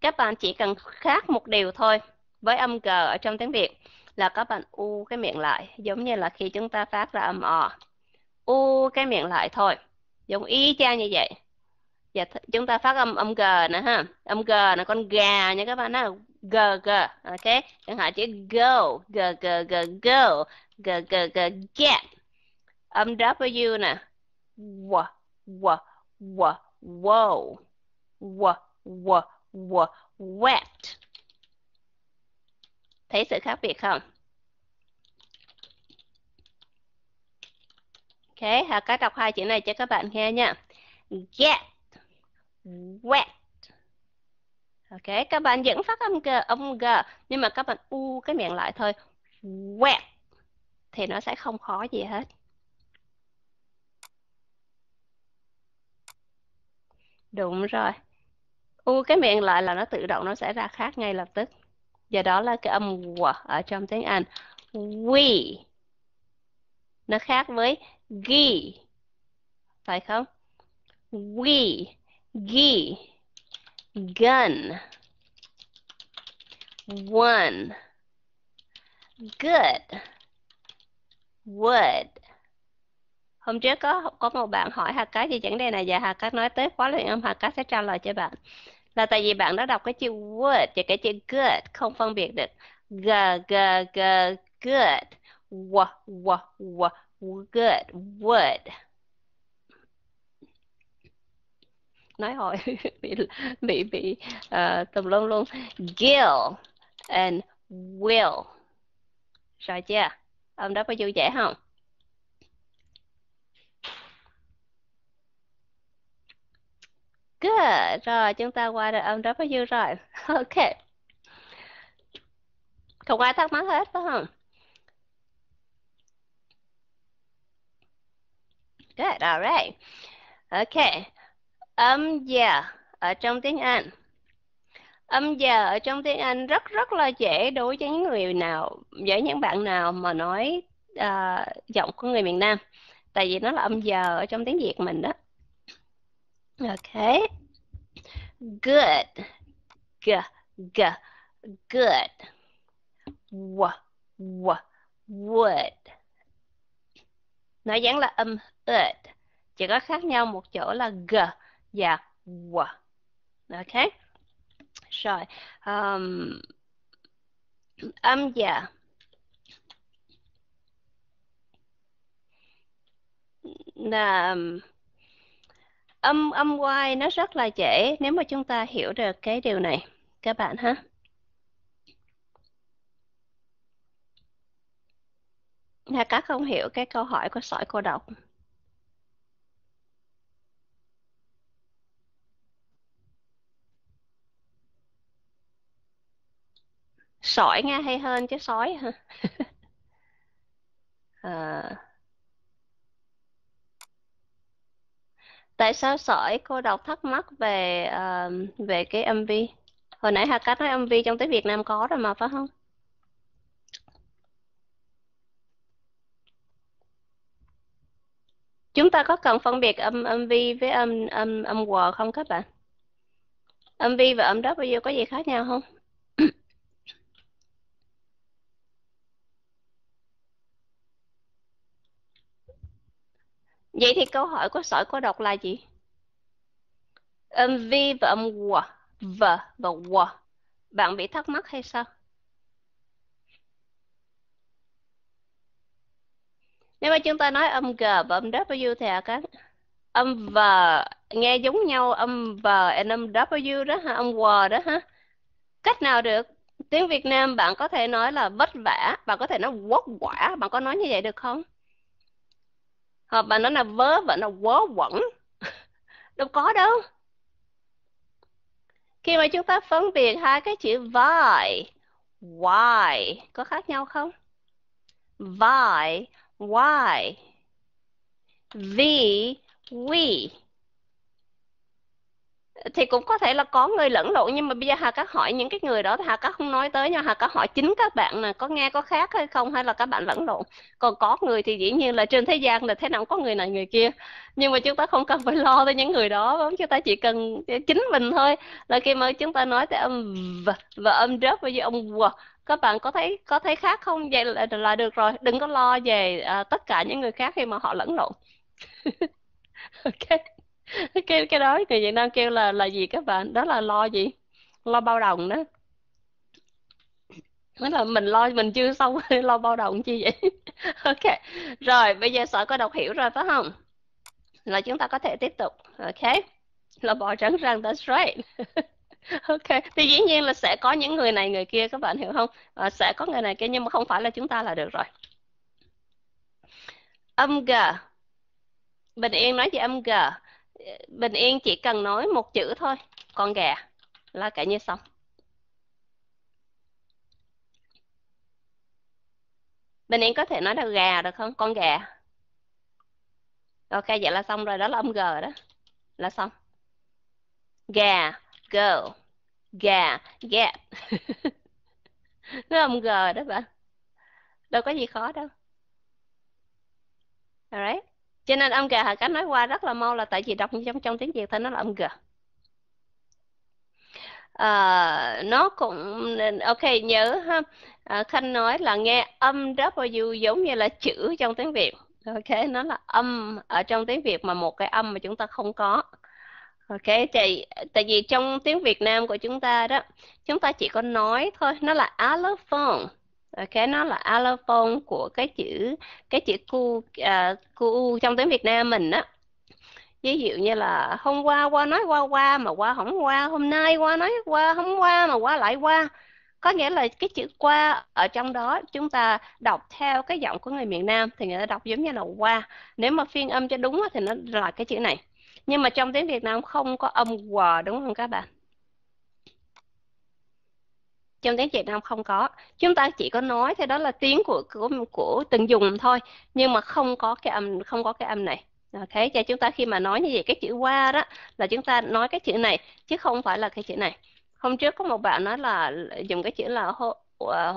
các bạn chỉ cần khác một điều thôi với âm g ở trong tiếng việt là các bạn u cái miệng lại giống như là khi chúng ta phát ra âm o u cái miệng lại thôi giống y chang như vậy và chúng ta phát âm âm g nữa ha âm g là con gà nha các bạn ha g g ok chẳng hạn chữ go g g g go g g g get âm w nè w w w wow w w w wet thấy sự khác biệt không Ok, Hà cá đọc hai chữ này cho các bạn nghe nha. Get, wet. Ok, các bạn vẫn phát âm g, âm g, nhưng mà các bạn u cái miệng lại thôi. Wet thì nó sẽ không khó gì hết. Đúng rồi. U cái miệng lại là nó tự động nó sẽ ra khác ngay lập tức. Và đó là cái âm w ở trong tiếng Anh. We. Nó khác với ghi phải không we ghi gun one good would hôm trước có có một bạn hỏi hà cát về vấn đề này và hà cát nói tới khóa luyện âm hà cát sẽ trả lời cho bạn là tại vì bạn đã đọc cái chữ would và cái chữ good không phân biệt được g g g good w w w Good. Would. Nói hồi bị bị bị uh, tùm lum luôn. Gill and will. Rồi chưa? Âm đó có vui vẻ không? Good. Rồi, chúng ta qua được âm W rồi. Ok. Không ai thắc mắc hết phải không? Good, all right. Okay. Âm giờ ở trong tiếng Anh. Âm giờ ở trong tiếng Anh rất rất là dễ đối với những người nào, với những bạn nào mà nói uh, giọng của người miền Nam. Tại vì nó là âm giờ ở trong tiếng Việt mình đó. Okay. Good. G, g, good. W, w, would nó dán là âm it chỉ có khác nhau một chỗ là g và w ok rồi um, âm và dạ. là âm âm y nó rất là dễ nếu mà chúng ta hiểu được cái điều này các bạn ha Hà Cát không hiểu cái câu hỏi của sỏi cô độc. Sỏi nghe hay hơn chứ sói hả? à. Tại sao sỏi cô độc thắc mắc về uh, về cái MV? Hồi nãy Hà Cát nói MV trong tiếng Việt Nam có rồi mà phải không? Chúng ta có cần phân biệt âm âm vi với âm âm âm quờ không các bạn? Âm vi và âm W có gì khác nhau không? Vậy thì câu hỏi của sỏi có đọc là gì? Âm vi và âm quờ, v và quờ. Bạn bị thắc mắc hay sao? nếu mà chúng ta nói âm g và âm w thì à các âm v nghe giống nhau âm v and âm w đó ha âm w đó ha cách nào được tiếng Việt Nam bạn có thể nói là vất vả bạn có thể nói quốc quả bạn có nói như vậy được không hoặc bạn nói là vớ bạn là vớ quẩn đâu có đâu khi mà chúng ta phân biệt hai cái chữ why why có khác nhau không why why Vì we thì cũng có thể là có người lẫn lộn nhưng mà bây giờ hà các hỏi những cái người đó thì hà các không nói tới nha hà các hỏi chính các bạn là có nghe có khác hay không hay là các bạn lẫn lộn còn có người thì dĩ nhiên là trên thế gian là thế nào cũng có người này người kia nhưng mà chúng ta không cần phải lo tới những người đó chúng ta chỉ cần chính mình thôi là khi mà chúng ta nói tới âm v và âm rớt với âm w các bạn có thấy có thấy khác không vậy là, là được rồi đừng có lo về à, tất cả những người khác khi mà họ lẫn lộn ok cái cái đó người Việt Nam kêu là là gì các bạn đó là lo gì lo bao đồng đó Nói là mình lo mình chưa xong lo bao đồng chi vậy ok rồi bây giờ sợ có đọc hiểu rồi phải không là chúng ta có thể tiếp tục ok là bỏ trắng răng that's right ok thì dĩ nhiên là sẽ có những người này người kia các bạn hiểu không à, sẽ có người này kia nhưng mà không phải là chúng ta là được rồi âm g bình yên nói về âm g bình yên chỉ cần nói một chữ thôi con gà là cả như xong bình yên có thể nói là gà được không con gà ok vậy là xong rồi đó là âm g đó là xong gà go gà gap nó âm g đó bạn đâu có gì khó đâu alright cho nên âm gà hà cánh nói qua rất là mau là tại vì đọc trong trong tiếng việt thì nó là âm g à, nó cũng ok nhớ ha à, khanh nói là nghe âm w giống như là chữ trong tiếng việt ok nó là âm ở trong tiếng việt mà một cái âm mà chúng ta không có Ok chị, tại vì trong tiếng Việt Nam của chúng ta đó, chúng ta chỉ có nói thôi, nó là allophone. Ok, nó là allophone của cái chữ cái chữ cu à, cu trong tiếng Việt Nam mình đó. Ví dụ như là hôm qua qua nói qua qua mà qua không qua, hôm nay qua nói qua không qua mà qua lại qua. Có nghĩa là cái chữ qua ở trong đó chúng ta đọc theo cái giọng của người miền Nam thì người ta đọc giống như là qua. Nếu mà phiên âm cho đúng thì nó là cái chữ này nhưng mà trong tiếng Việt Nam không có âm quờ đúng không các bạn trong tiếng Việt Nam không có chúng ta chỉ có nói thế đó là tiếng của của của từng dùng thôi nhưng mà không có cái âm không có cái âm này ok à, cho chúng ta khi mà nói như vậy cái chữ qua đó là chúng ta nói cái chữ này chứ không phải là cái chữ này hôm trước có một bạn nói là dùng cái chữ là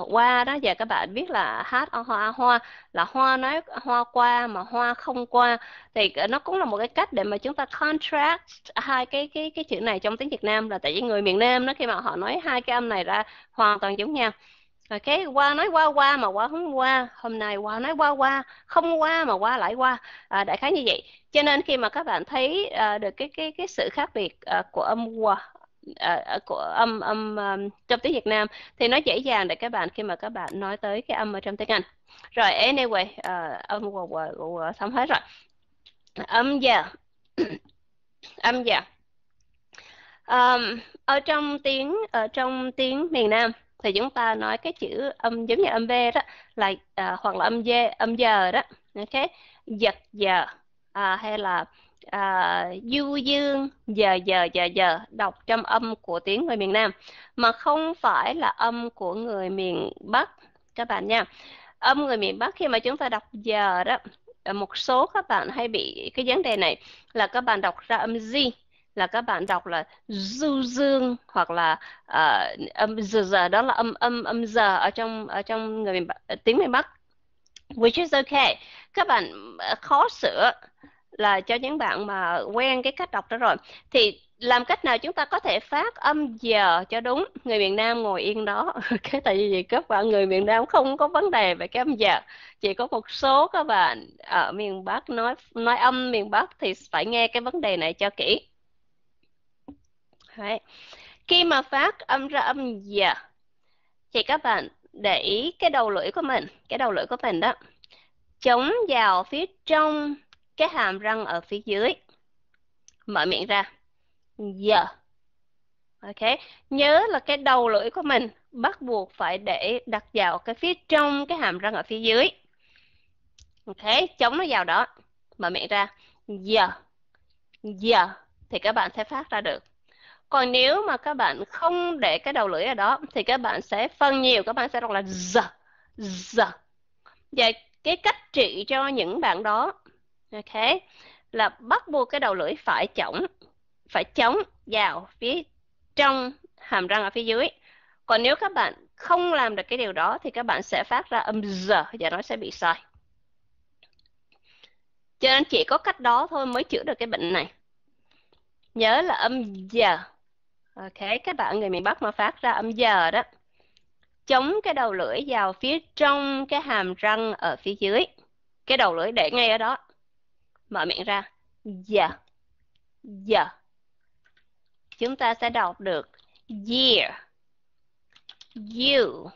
qua đó giờ các bạn biết là hát hoa hoa là hoa nói hoa qua mà hoa không qua thì nó cũng là một cái cách để mà chúng ta contrast hai cái cái cái chữ này trong tiếng Việt Nam là tại vì người miền Nam nó khi mà họ nói hai cái âm này ra hoàn toàn giống nhau rồi cái qua nói qua qua mà qua không qua hôm nay qua nói qua qua không qua mà qua lại qua à, đại khái như vậy cho nên khi mà các bạn thấy à, được cái cái cái sự khác biệt à, của âm qua À, à, của âm âm um, trong tiếng Việt Nam thì nó dễ dàng để các bạn khi mà các bạn nói tới cái âm ở trong tiếng Anh rồi anyway uh, âm của, của, của, xong hết rồi âm giờ âm giờ ở trong tiếng ở trong tiếng miền Nam thì chúng ta nói cái chữ âm giống như âm v đó là uh, hoặc là âm d âm giờ đó ok giật giờ à, hay là à, du dương giờ giờ giờ giờ đọc trong âm của tiếng người miền Nam mà không phải là âm của người miền Bắc các bạn nha âm người miền Bắc khi mà chúng ta đọc giờ đó à, một số các bạn hay bị cái vấn đề này là các bạn đọc ra âm gì là các bạn đọc là du dương hoặc là uh, âm giờ giờ đó là âm âm âm giờ ở trong ở trong người miền Bắc, tiếng miền Bắc which is okay các bạn à, khó sửa là cho những bạn mà quen cái cách đọc đó rồi thì làm cách nào chúng ta có thể phát âm giờ cho đúng người miền Nam ngồi yên đó cái tại vì các bạn người miền Nam không có vấn đề về cái âm giờ chỉ có một số các bạn ở miền Bắc nói nói âm miền Bắc thì phải nghe cái vấn đề này cho kỹ Đấy. khi mà phát âm ra âm giờ thì các bạn để ý cái đầu lưỡi của mình cái đầu lưỡi của mình đó chống vào phía trong cái hàm răng ở phía dưới mở miệng ra giờ yeah. ok nhớ là cái đầu lưỡi của mình bắt buộc phải để đặt vào cái phía trong cái hàm răng ở phía dưới ok chống nó vào đó mở miệng ra giờ yeah. giờ yeah. thì các bạn sẽ phát ra được còn nếu mà các bạn không để cái đầu lưỡi ở đó thì các bạn sẽ phân nhiều các bạn sẽ đọc là giờ giờ vậy cái cách trị cho những bạn đó ok là bắt buộc cái đầu lưỡi phải chống phải chống vào phía trong hàm răng ở phía dưới còn nếu các bạn không làm được cái điều đó thì các bạn sẽ phát ra âm giờ và nó sẽ bị sai cho nên chỉ có cách đó thôi mới chữa được cái bệnh này nhớ là âm giờ ok các bạn người miền bắc mà phát ra âm giờ đó chống cái đầu lưỡi vào phía trong cái hàm răng ở phía dưới cái đầu lưỡi để ngay ở đó mở miệng ra giờ dạ. giờ dạ. chúng ta sẽ đọc được year you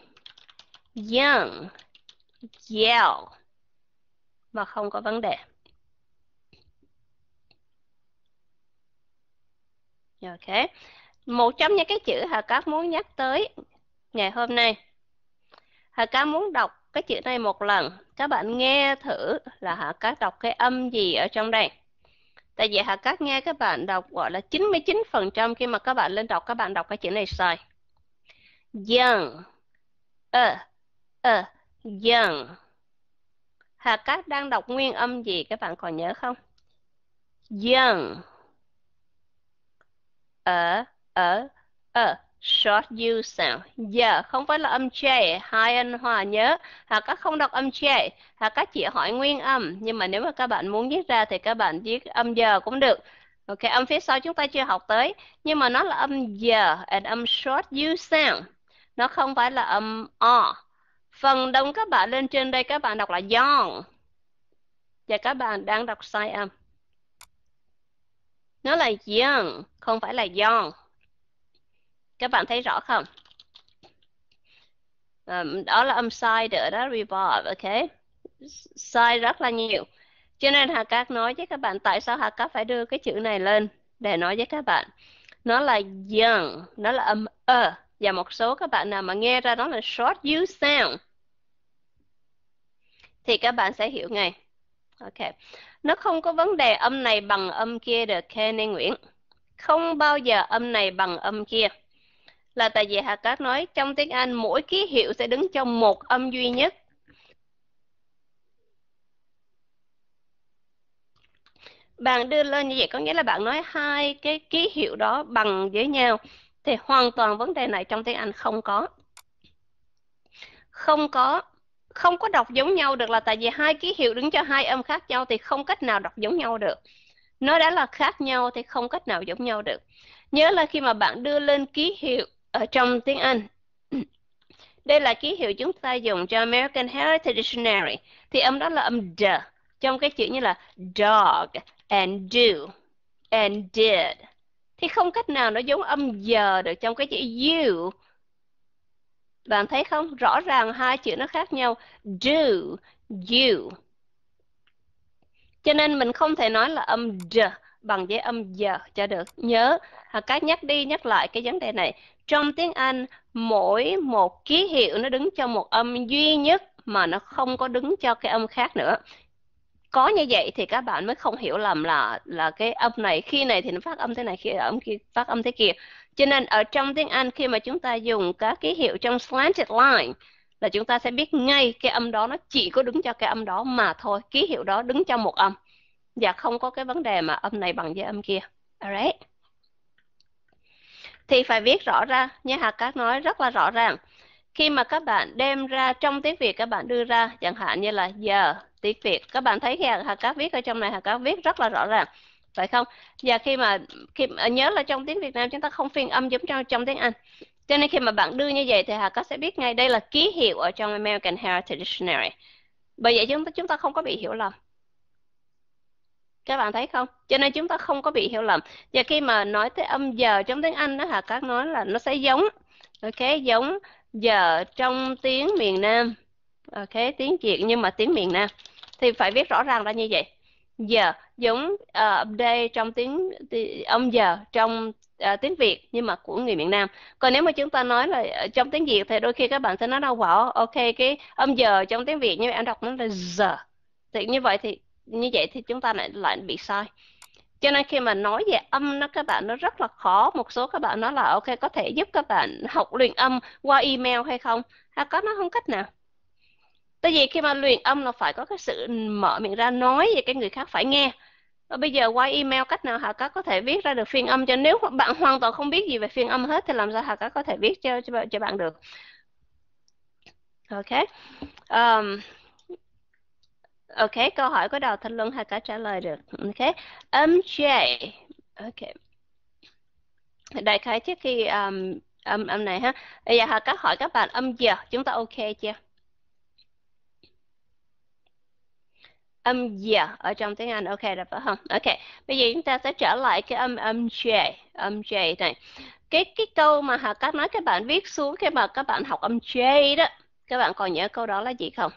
young yell mà không có vấn đề ok một trong những cái chữ hà cát muốn nhắc tới ngày hôm nay hà cát muốn đọc cái chữ này một lần các bạn nghe thử là hạ các đọc cái âm gì ở trong đây tại vì hạ các nghe các bạn đọc gọi là 99% khi mà các bạn lên đọc các bạn đọc cái chữ này sai dần ờ ờ dần hạ các đang đọc nguyên âm gì các bạn còn nhớ không dần ở ở ở short u sound. Giờ yeah, không phải là âm J, hai anh hòa nhớ. hoặc các không đọc âm J, hoặc các chỉ hỏi nguyên âm. Nhưng mà nếu mà các bạn muốn viết ra thì các bạn viết âm giờ cũng được. Ok, âm phía sau chúng ta chưa học tới. Nhưng mà nó là âm giờ, and âm short u sound. Nó không phải là âm O. Phần đông các bạn lên trên đây các bạn đọc là yon. Và các bạn đang đọc sai âm. Nó là young, không phải là yon các bạn thấy rõ không um, đó là âm sai nữa đó revolve ok sai rất là nhiều cho nên hà cát nói với các bạn tại sao hà cát phải đưa cái chữ này lên để nói với các bạn nó là young nó là âm ơ và một số các bạn nào mà nghe ra đó là short u sound thì các bạn sẽ hiểu ngay ok nó không có vấn đề âm này bằng âm kia được Kenny Nguyễn không bao giờ âm này bằng âm kia là tại vì Hà Cát nói trong tiếng Anh mỗi ký hiệu sẽ đứng trong một âm duy nhất. Bạn đưa lên như vậy có nghĩa là bạn nói hai cái ký hiệu đó bằng với nhau thì hoàn toàn vấn đề này trong tiếng Anh không có. Không có không có đọc giống nhau được là tại vì hai ký hiệu đứng cho hai âm khác nhau thì không cách nào đọc giống nhau được. Nó đã là khác nhau thì không cách nào giống nhau được. Nhớ là khi mà bạn đưa lên ký hiệu ở trong tiếng Anh. Đây là ký hiệu chúng ta dùng cho American Heritage Dictionary. Thì âm đó là âm d trong cái chữ như là dog and do and did. Thì không cách nào nó giống âm giờ được trong cái chữ you. Bạn thấy không? Rõ ràng hai chữ nó khác nhau. Do, you. Cho nên mình không thể nói là âm d bằng với âm giờ cho được. Nhớ, các nhắc đi nhắc lại cái vấn đề này. Trong tiếng Anh, mỗi một ký hiệu nó đứng cho một âm duy nhất mà nó không có đứng cho cái âm khác nữa. Có như vậy thì các bạn mới không hiểu lầm là là cái âm này khi này thì nó phát âm thế này khi âm kia phát âm thế kia. Cho nên ở trong tiếng Anh khi mà chúng ta dùng các ký hiệu trong slanted line là chúng ta sẽ biết ngay cái âm đó nó chỉ có đứng cho cái âm đó mà thôi, ký hiệu đó đứng cho một âm và không có cái vấn đề mà âm này bằng với âm kia. Alright thì phải viết rõ ra như hạt Cát nói rất là rõ ràng khi mà các bạn đem ra trong tiếng Việt các bạn đưa ra chẳng hạn như là giờ tiếng Việt các bạn thấy hạt Cát viết ở trong này hạt Cát viết rất là rõ ràng phải không và khi mà khi nhớ là trong tiếng Việt Nam chúng ta không phiên âm giống trong trong tiếng Anh cho nên khi mà bạn đưa như vậy thì hạt Cát sẽ biết ngay đây là ký hiệu ở trong American Heritage Dictionary bởi vậy chúng ta chúng ta không có bị hiểu lầm các bạn thấy không cho nên chúng ta không có bị hiểu lầm và khi mà nói tới âm giờ trong tiếng Anh đó hả các nói là nó sẽ giống ok giống giờ trong tiếng miền Nam ok tiếng Việt nhưng mà tiếng miền Nam thì phải viết rõ ràng ra như vậy giờ giống uh, ờ, update trong tiếng âm giờ trong uh, tiếng Việt nhưng mà của người miền Nam còn nếu mà chúng ta nói là ờ, trong tiếng Việt thì đôi khi các bạn sẽ nói đâu bỏ ok cái âm giờ trong tiếng Việt như mà em đọc nó là giờ thì như vậy thì như vậy thì chúng ta lại lại bị sai cho nên khi mà nói về âm nó các bạn nó rất là khó một số các bạn nói là ok có thể giúp các bạn học luyện âm qua email hay không hay à, có nó không cách nào tại vì khi mà luyện âm là phải có cái sự mở miệng ra nói về cái người khác phải nghe và bây giờ qua email cách nào Hạ các có thể viết ra được phiên âm cho nếu bạn hoàn toàn không biết gì về phiên âm hết thì làm sao Hạ các có thể viết cho cho, cho bạn được ok um, Ok, câu hỏi có đầu thanh luân hay cả trả lời được. Ok, MJ. Ok. Đại khái trước khi um, âm âm này ha. Bây giờ hả các hỏi các bạn âm giờ chúng ta ok chưa? âm giờ ở trong tiếng Anh ok rồi phải không? Ok. Bây giờ chúng ta sẽ trở lại cái âm âm j, âm j này. Cái cái câu mà Hà Cát nói các bạn viết xuống khi mà các bạn học âm j đó, các bạn còn nhớ câu đó là gì không?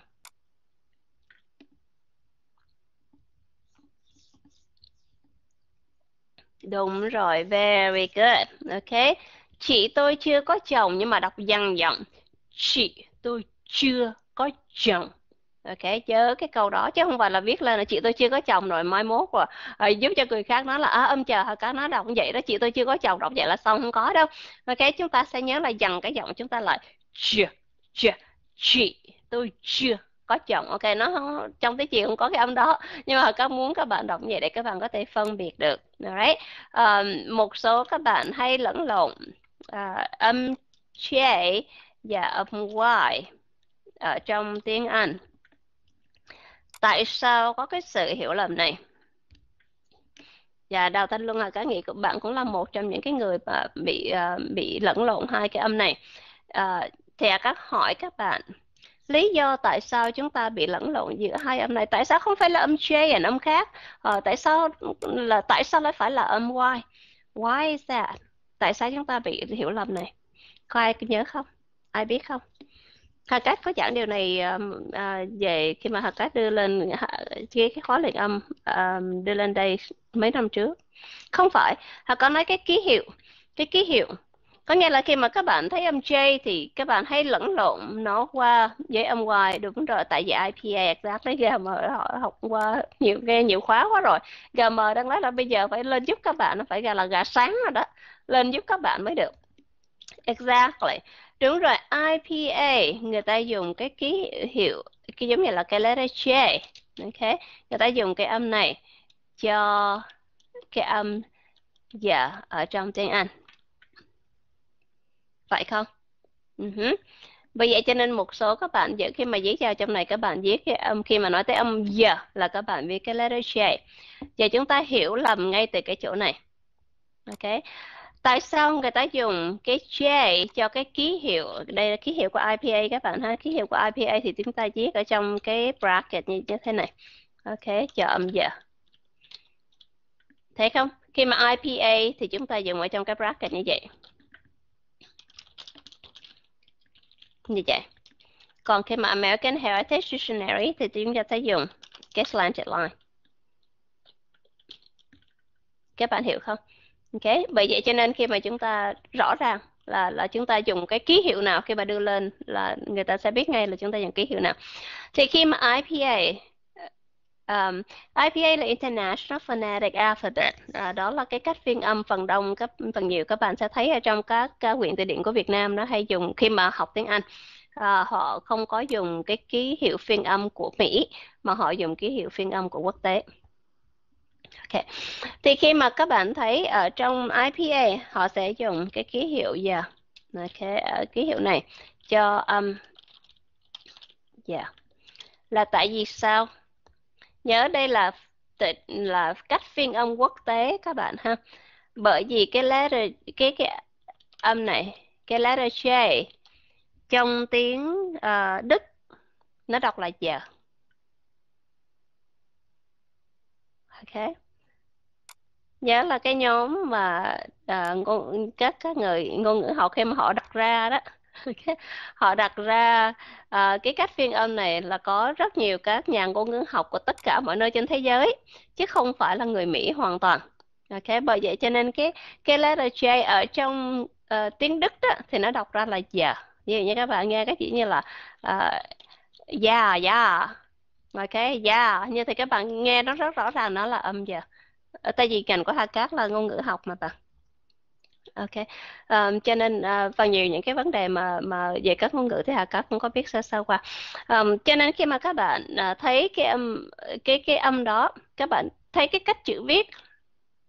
Đúng rồi, very good. Ok. Chị tôi chưa có chồng nhưng mà đọc dằn giọng. Chị tôi chưa có chồng. Ok, chớ cái câu đó chứ không phải là viết lên là chị tôi chưa có chồng rồi mai mốt rồi à, giúp cho người khác nói là à, ờ, âm chờ hả cá nó đọc vậy đó chị tôi chưa có chồng đọc vậy là xong không có đâu ok chúng ta sẽ nhớ là dằn cái giọng chúng ta lại chưa chưa chị tôi chưa có chồng ok nó không, trong tiếng việt không có cái âm đó nhưng mà các muốn các bạn đọc vậy để các bạn có thể phân biệt được right. um, một số các bạn hay lẫn lộn uh, âm j và âm y ở trong tiếng anh tại sao có cái sự hiểu lầm này và đào thanh luân là cái nghĩ của bạn cũng là một trong những cái người mà bị uh, bị lẫn lộn hai cái âm này uh, thì các hỏi các bạn lý do tại sao chúng ta bị lẫn lộn giữa hai âm này tại sao không phải là âm J và âm khác ờ, tại sao là tại sao lại phải là âm Y why is that tại sao chúng ta bị hiểu lầm này có ai nhớ không ai biết không Hà Cát có giảng điều này um, à, về khi mà Hà Cát đưa lên cái cái khóa luyện âm um, đưa lên đây mấy năm trước không phải Hà có nói cái ký hiệu cái ký hiệu có nghĩa là khi mà các bạn thấy âm J thì các bạn hãy lẫn lộn nó qua với âm Y đúng rồi tại vì IPA exact đấy GM họ học qua nhiều nghe nhiều khóa quá rồi GM đang nói là bây giờ phải lên giúp các bạn nó phải gọi là gà sáng rồi đó lên giúp các bạn mới được exactly đúng rồi IPA người ta dùng cái ký hiệu cái giống như là cái letter J ok người ta dùng cái âm này cho cái âm giờ dạ, yeah, ở trong tiếng Anh phải không uh ừ -huh. Vì vậy cho nên một số các bạn giờ khi mà viết vào trong này các bạn viết cái âm khi mà nói tới âm giờ là các bạn viết cái letter J. Giờ chúng ta hiểu lầm ngay từ cái chỗ này. Ok. Tại sao người ta dùng cái J cho cái ký hiệu đây là ký hiệu của IPA các bạn ha. Ký hiệu của IPA thì chúng ta viết ở trong cái bracket như, thế này. Ok, cho âm giờ. Thấy không? Khi mà IPA thì chúng ta dùng ở trong cái bracket như vậy. như dạ vậy dạ. còn khi mà American Heritage Dictionary thì chúng ta sẽ dùng cái slant line các bạn hiểu không ok bởi vậy cho nên khi mà chúng ta rõ ràng là là chúng ta dùng cái ký hiệu nào khi mà đưa lên là người ta sẽ biết ngay là chúng ta dùng ký hiệu nào thì khi mà IPA Um, IPA là International Phonetic Alphabet, à, đó là cái cách phiên âm phần đông các phần nhiều các bạn sẽ thấy ở trong các các quyển từ điển của Việt Nam nó hay dùng khi mà học tiếng Anh à, họ không có dùng cái ký hiệu phiên âm của Mỹ mà họ dùng ký hiệu phiên âm của quốc tế. Ok. Thì khi mà các bạn thấy ở trong IPA họ sẽ dùng cái ký hiệu giờ yeah. ok ở ký hiệu này cho âm um, yeah. Là tại vì sao? nhớ đây là là cách phiên âm quốc tế các bạn ha bởi vì cái letter cái cái âm này cái letter J trong tiếng uh, Đức nó đọc là giờ ok nhớ là cái nhóm mà uh, ngôn, các các người ngôn ngữ học khi mà họ đặt ra đó họ đặt ra à, cái cách phiên âm này là có rất nhiều các nhà ngôn ngữ học của tất cả mọi nơi trên thế giới chứ không phải là người Mỹ hoàn toàn ok bởi vậy cho nên cái cái letter J ở trong uh, tiếng Đức đó, thì nó đọc ra là giờ ví dụ như các bạn nghe cái chỉ như là uh, yeah yeah ok yeah dạ. như thì các bạn nghe nó rất rõ ràng nó là âm giờ ờ, tại vì ngành của hai Cát là ngôn ngữ học mà bạn Ok, um, cho nên uh, vào nhiều những cái vấn đề mà mà về các ngôn ngữ thì Hà Cát cũng có biết sơ sơ qua. Um, cho nên khi mà các bạn uh, thấy cái âm cái cái âm đó, các bạn thấy cái cách chữ viết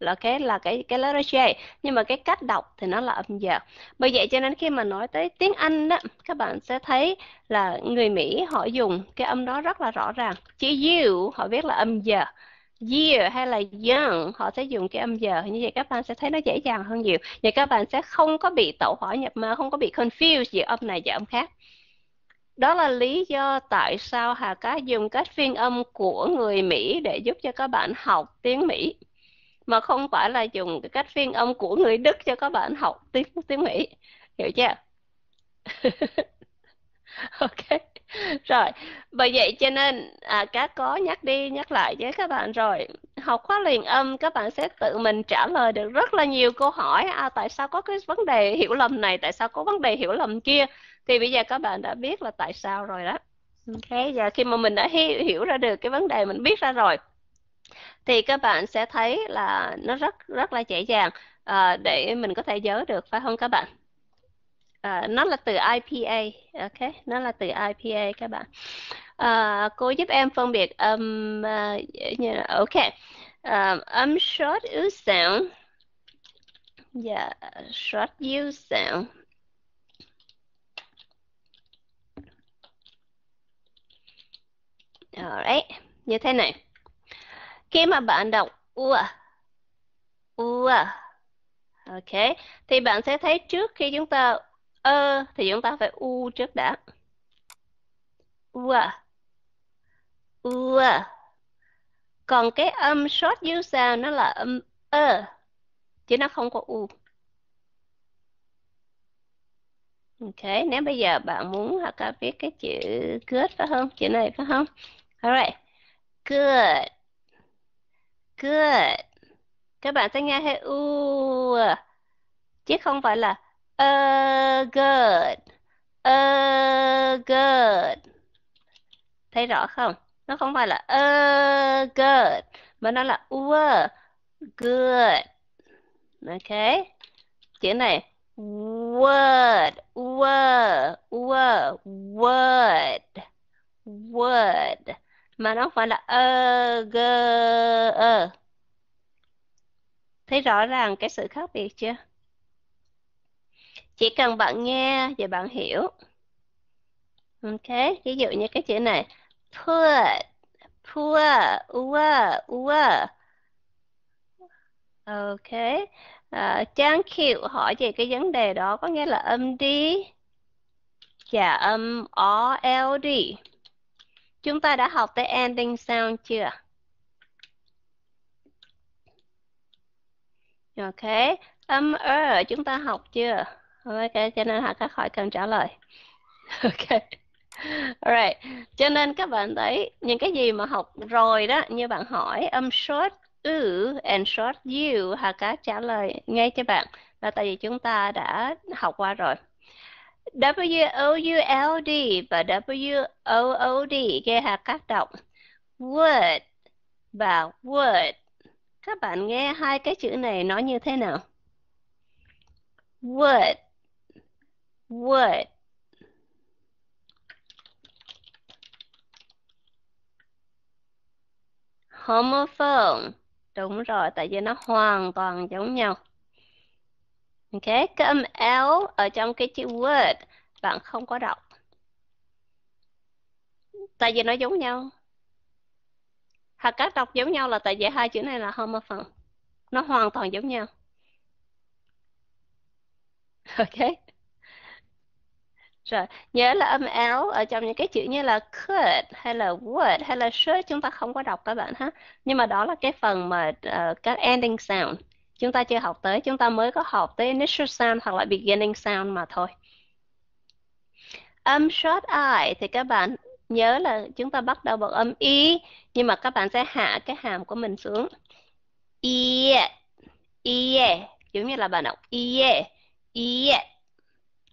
là cái là cái cái letter J nhưng mà cái cách đọc thì nó là âm giờ. Bởi vậy cho nên khi mà nói tới tiếng Anh đó, các bạn sẽ thấy là người Mỹ họ dùng cái âm đó rất là rõ ràng. Chữ U họ viết là âm giờ year hay là young họ sẽ dùng cái âm giờ như vậy các bạn sẽ thấy nó dễ dàng hơn nhiều vậy các bạn sẽ không có bị tẩu hỏa nhập ma không có bị confused giữa âm này và âm khác đó là lý do tại sao Hà Cá dùng cách phiên âm của người Mỹ để giúp cho các bạn học tiếng Mỹ mà không phải là dùng cái cách phiên âm của người Đức cho các bạn học tiếng tiếng Mỹ hiểu chưa ok rồi bởi vậy cho nên à, các có nhắc đi nhắc lại với các bạn rồi học khóa liền âm các bạn sẽ tự mình trả lời được rất là nhiều câu hỏi à, tại sao có cái vấn đề hiểu lầm này tại sao có vấn đề hiểu lầm kia thì bây giờ các bạn đã biết là tại sao rồi đó ok giờ khi mà mình đã hiểu, hiểu ra được cái vấn đề mình biết ra rồi thì các bạn sẽ thấy là nó rất rất là dễ dàng à, để mình có thể nhớ được phải không các bạn uh, nó là từ IPA ok nó là từ IPA các bạn uh, cô giúp em phân biệt âm um, uh, như ok âm um, short u sound và dạ, yeah, short u sound Alright, như thế này. Khi mà bạn đọc u, u, ok, thì bạn sẽ thấy trước khi chúng ta ơ thì chúng ta phải u trước đã u à, à? còn cái âm short dưới sound nó là âm ơ chứ nó không có u ok nếu bây giờ bạn muốn học Haka viết cái chữ good phải không chữ này phải không alright good good các bạn sẽ nghe thấy u à, chứ không phải là a good a good thấy rõ không nó không phải là a good mà nó là were good ok chữ này word word word word word mà nó không phải là a good, thấy rõ ràng cái sự khác biệt chưa chỉ cần bạn nghe và bạn hiểu ok ví dụ như cái chữ này put poor ua ua ok à, trang chịu hỏi về cái vấn đề đó có nghĩa là âm đi và dạ, âm o l d chúng ta đã học tới ending sound chưa ok âm ơ chúng ta học chưa ok cho nên họ các hỏi cần trả lời ok Alright, cho nên các bạn thấy những cái gì mà học rồi đó, như bạn hỏi âm um, short u and short u, Hà Cá trả lời ngay cho bạn là tại vì chúng ta đã học qua rồi. W O U L D và W O O D nghe Hà Cá đọc would và would. Các bạn nghe hai cái chữ này nói như thế nào? Would What? Homophone. Đúng rồi, tại vì nó hoàn toàn giống nhau. Ok, cái âm L ở trong cái chữ word bạn không có đọc. Tại vì nó giống nhau. Hoặc các đọc giống nhau là tại vì hai chữ này là homophone. Nó hoàn toàn giống nhau. Ok. Rồi, nhớ là âm l ở trong những cái chữ như là could hay là would hay là should chúng ta không có đọc các bạn ha. Nhưng mà đó là cái phần mà uh, các ending sound. Chúng ta chưa học tới, chúng ta mới có học tới initial sound hoặc là beginning sound mà thôi. Âm short i thì các bạn nhớ là chúng ta bắt đầu bằng âm y nhưng mà các bạn sẽ hạ cái hàm của mình xuống. Ie, e giống như là bạn đọc ie, e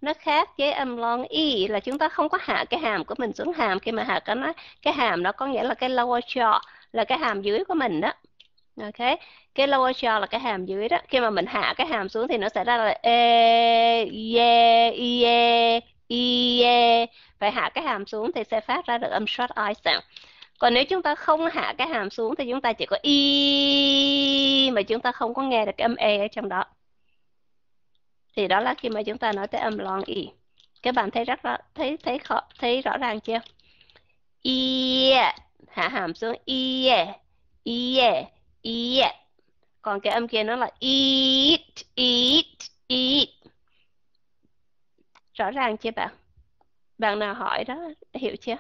nó khác với âm long e là chúng ta không có hạ cái hàm của mình xuống hàm khi mà hạ cái nó cái hàm nó có nghĩa là cái lower jaw là cái hàm dưới của mình đó ok cái lower jaw là cái hàm dưới đó khi mà mình hạ cái hàm xuống thì nó sẽ ra là e ye ye ye phải hạ cái hàm xuống thì sẽ phát ra được âm short i sound còn nếu chúng ta không hạ cái hàm xuống thì chúng ta chỉ có i mà chúng ta không có nghe được cái âm e ở trong đó thì đó là khi mà chúng ta nói tới âm loan y các bạn thấy rất rõ thấy thấy khó thấy rõ ràng chưa y hạ hàm xuống y y y còn cái âm kia nó là eat eat eat rõ ràng chưa bạn bạn nào hỏi đó hiểu chưa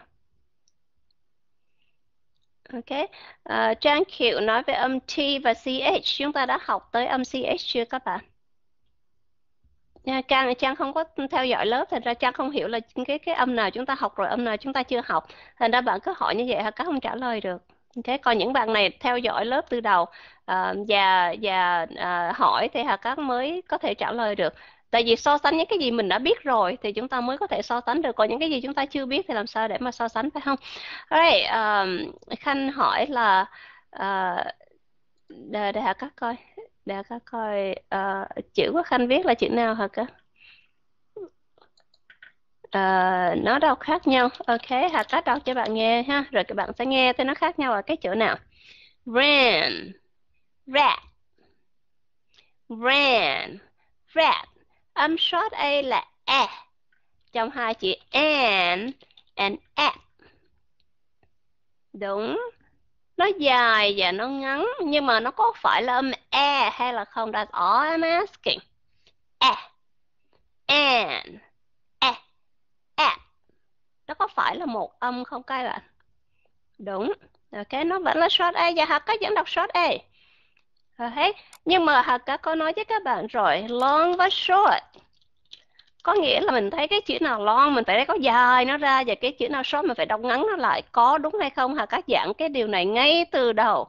ok uh, trang kiệu nói về âm t và ch chúng ta đã học tới âm ch chưa các bạn Yeah, Trang Trang không có theo dõi lớp thành ra Trang không hiểu là cái cái âm nào chúng ta học rồi âm nào chúng ta chưa học thành ra bạn cứ hỏi như vậy hả các không trả lời được thế còn những bạn này theo dõi lớp từ đầu uh, và và uh, hỏi thì hà các mới có thể trả lời được tại vì so sánh những cái gì mình đã biết rồi thì chúng ta mới có thể so sánh được còn những cái gì chúng ta chưa biết thì làm sao để mà so sánh phải không Alright, um, Khanh hỏi là uh, ờ, để, để Hà các coi để có coi uh, chữ của khanh viết là chữ nào hả cơ uh, nó đâu khác nhau ok hà tát đọc cho bạn nghe ha rồi các bạn sẽ nghe thấy nó khác nhau ở cái chỗ nào ran rat ran rat âm short a là e trong hai chữ an and at đúng nó dài và nó ngắn nhưng mà nó có phải là âm e hay là không that's all I'm asking e an e at e. e. nó có phải là một âm không các bạn đúng ok nó vẫn là short a và hạt các vẫn đọc short a hết nhưng mà hạt các có nói với các bạn rồi long và short có nghĩa là mình thấy cái chữ nào lon mình phải có dài nó ra và cái chữ nào short mình phải đóng ngắn nó lại có đúng hay không hả các giảng cái điều này ngay từ đầu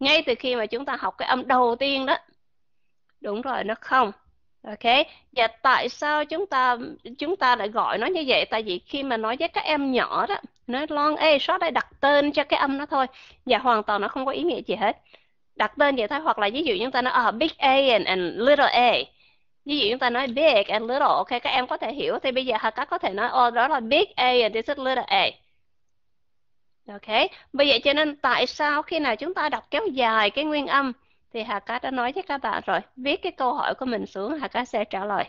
ngay từ khi mà chúng ta học cái âm đầu tiên đó đúng rồi nó không ok và tại sao chúng ta chúng ta lại gọi nó như vậy tại vì khi mà nói với các em nhỏ đó nói long a short đây đặt tên cho cái âm nó thôi và hoàn toàn nó không có ý nghĩa gì hết đặt tên vậy thôi hoặc là ví dụ chúng ta nói uh, big a and, and little a ví dụ chúng ta nói big and little ok các em có thể hiểu thì bây giờ các có thể nói oh, đó là big a and this is little a ok bây giờ cho nên tại sao khi nào chúng ta đọc kéo dài cái nguyên âm thì Hà Cát đã nói với các bạn rồi viết cái câu hỏi của mình xuống Hà Cát sẽ trả lời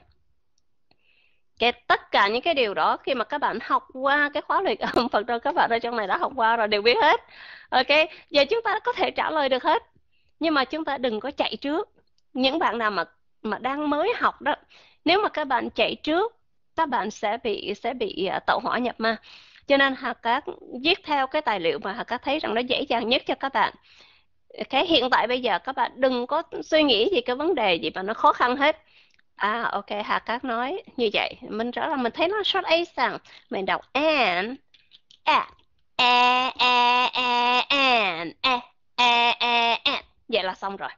cái tất cả những cái điều đó khi mà các bạn học qua cái khóa luyện âm phần đông các bạn ở trong này đã học qua rồi đều biết hết ok giờ chúng ta có thể trả lời được hết nhưng mà chúng ta đừng có chạy trước những bạn nào mà mà đang mới học đó nếu mà các bạn chạy trước các bạn sẽ bị sẽ bị à, tẩu hỏa nhập ma cho nên hà các viết theo cái tài liệu mà hà các thấy rằng nó dễ dàng nhất cho các bạn cái hiện tại bây giờ các bạn đừng có suy nghĩ gì cái vấn đề gì mà nó khó khăn hết à ok hà các nói như vậy mình rõ là mình thấy nó short a rằng mình đọc e, e, e, an a a a a an a a a an vậy là xong rồi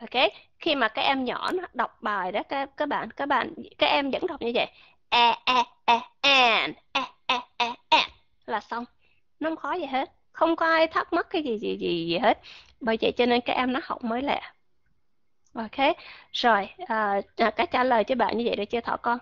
ok khi mà các em nhỏ nó đọc bài đó các các bạn các bạn các em vẫn đọc như vậy e e e an e, e e e an e. là xong nó không khó gì hết không có ai thắc mắc cái gì gì gì gì hết bởi vậy cho nên các em nó học mới lẹ. ok rồi à, à, cái trả lời cho bạn như vậy để chưa thỏ con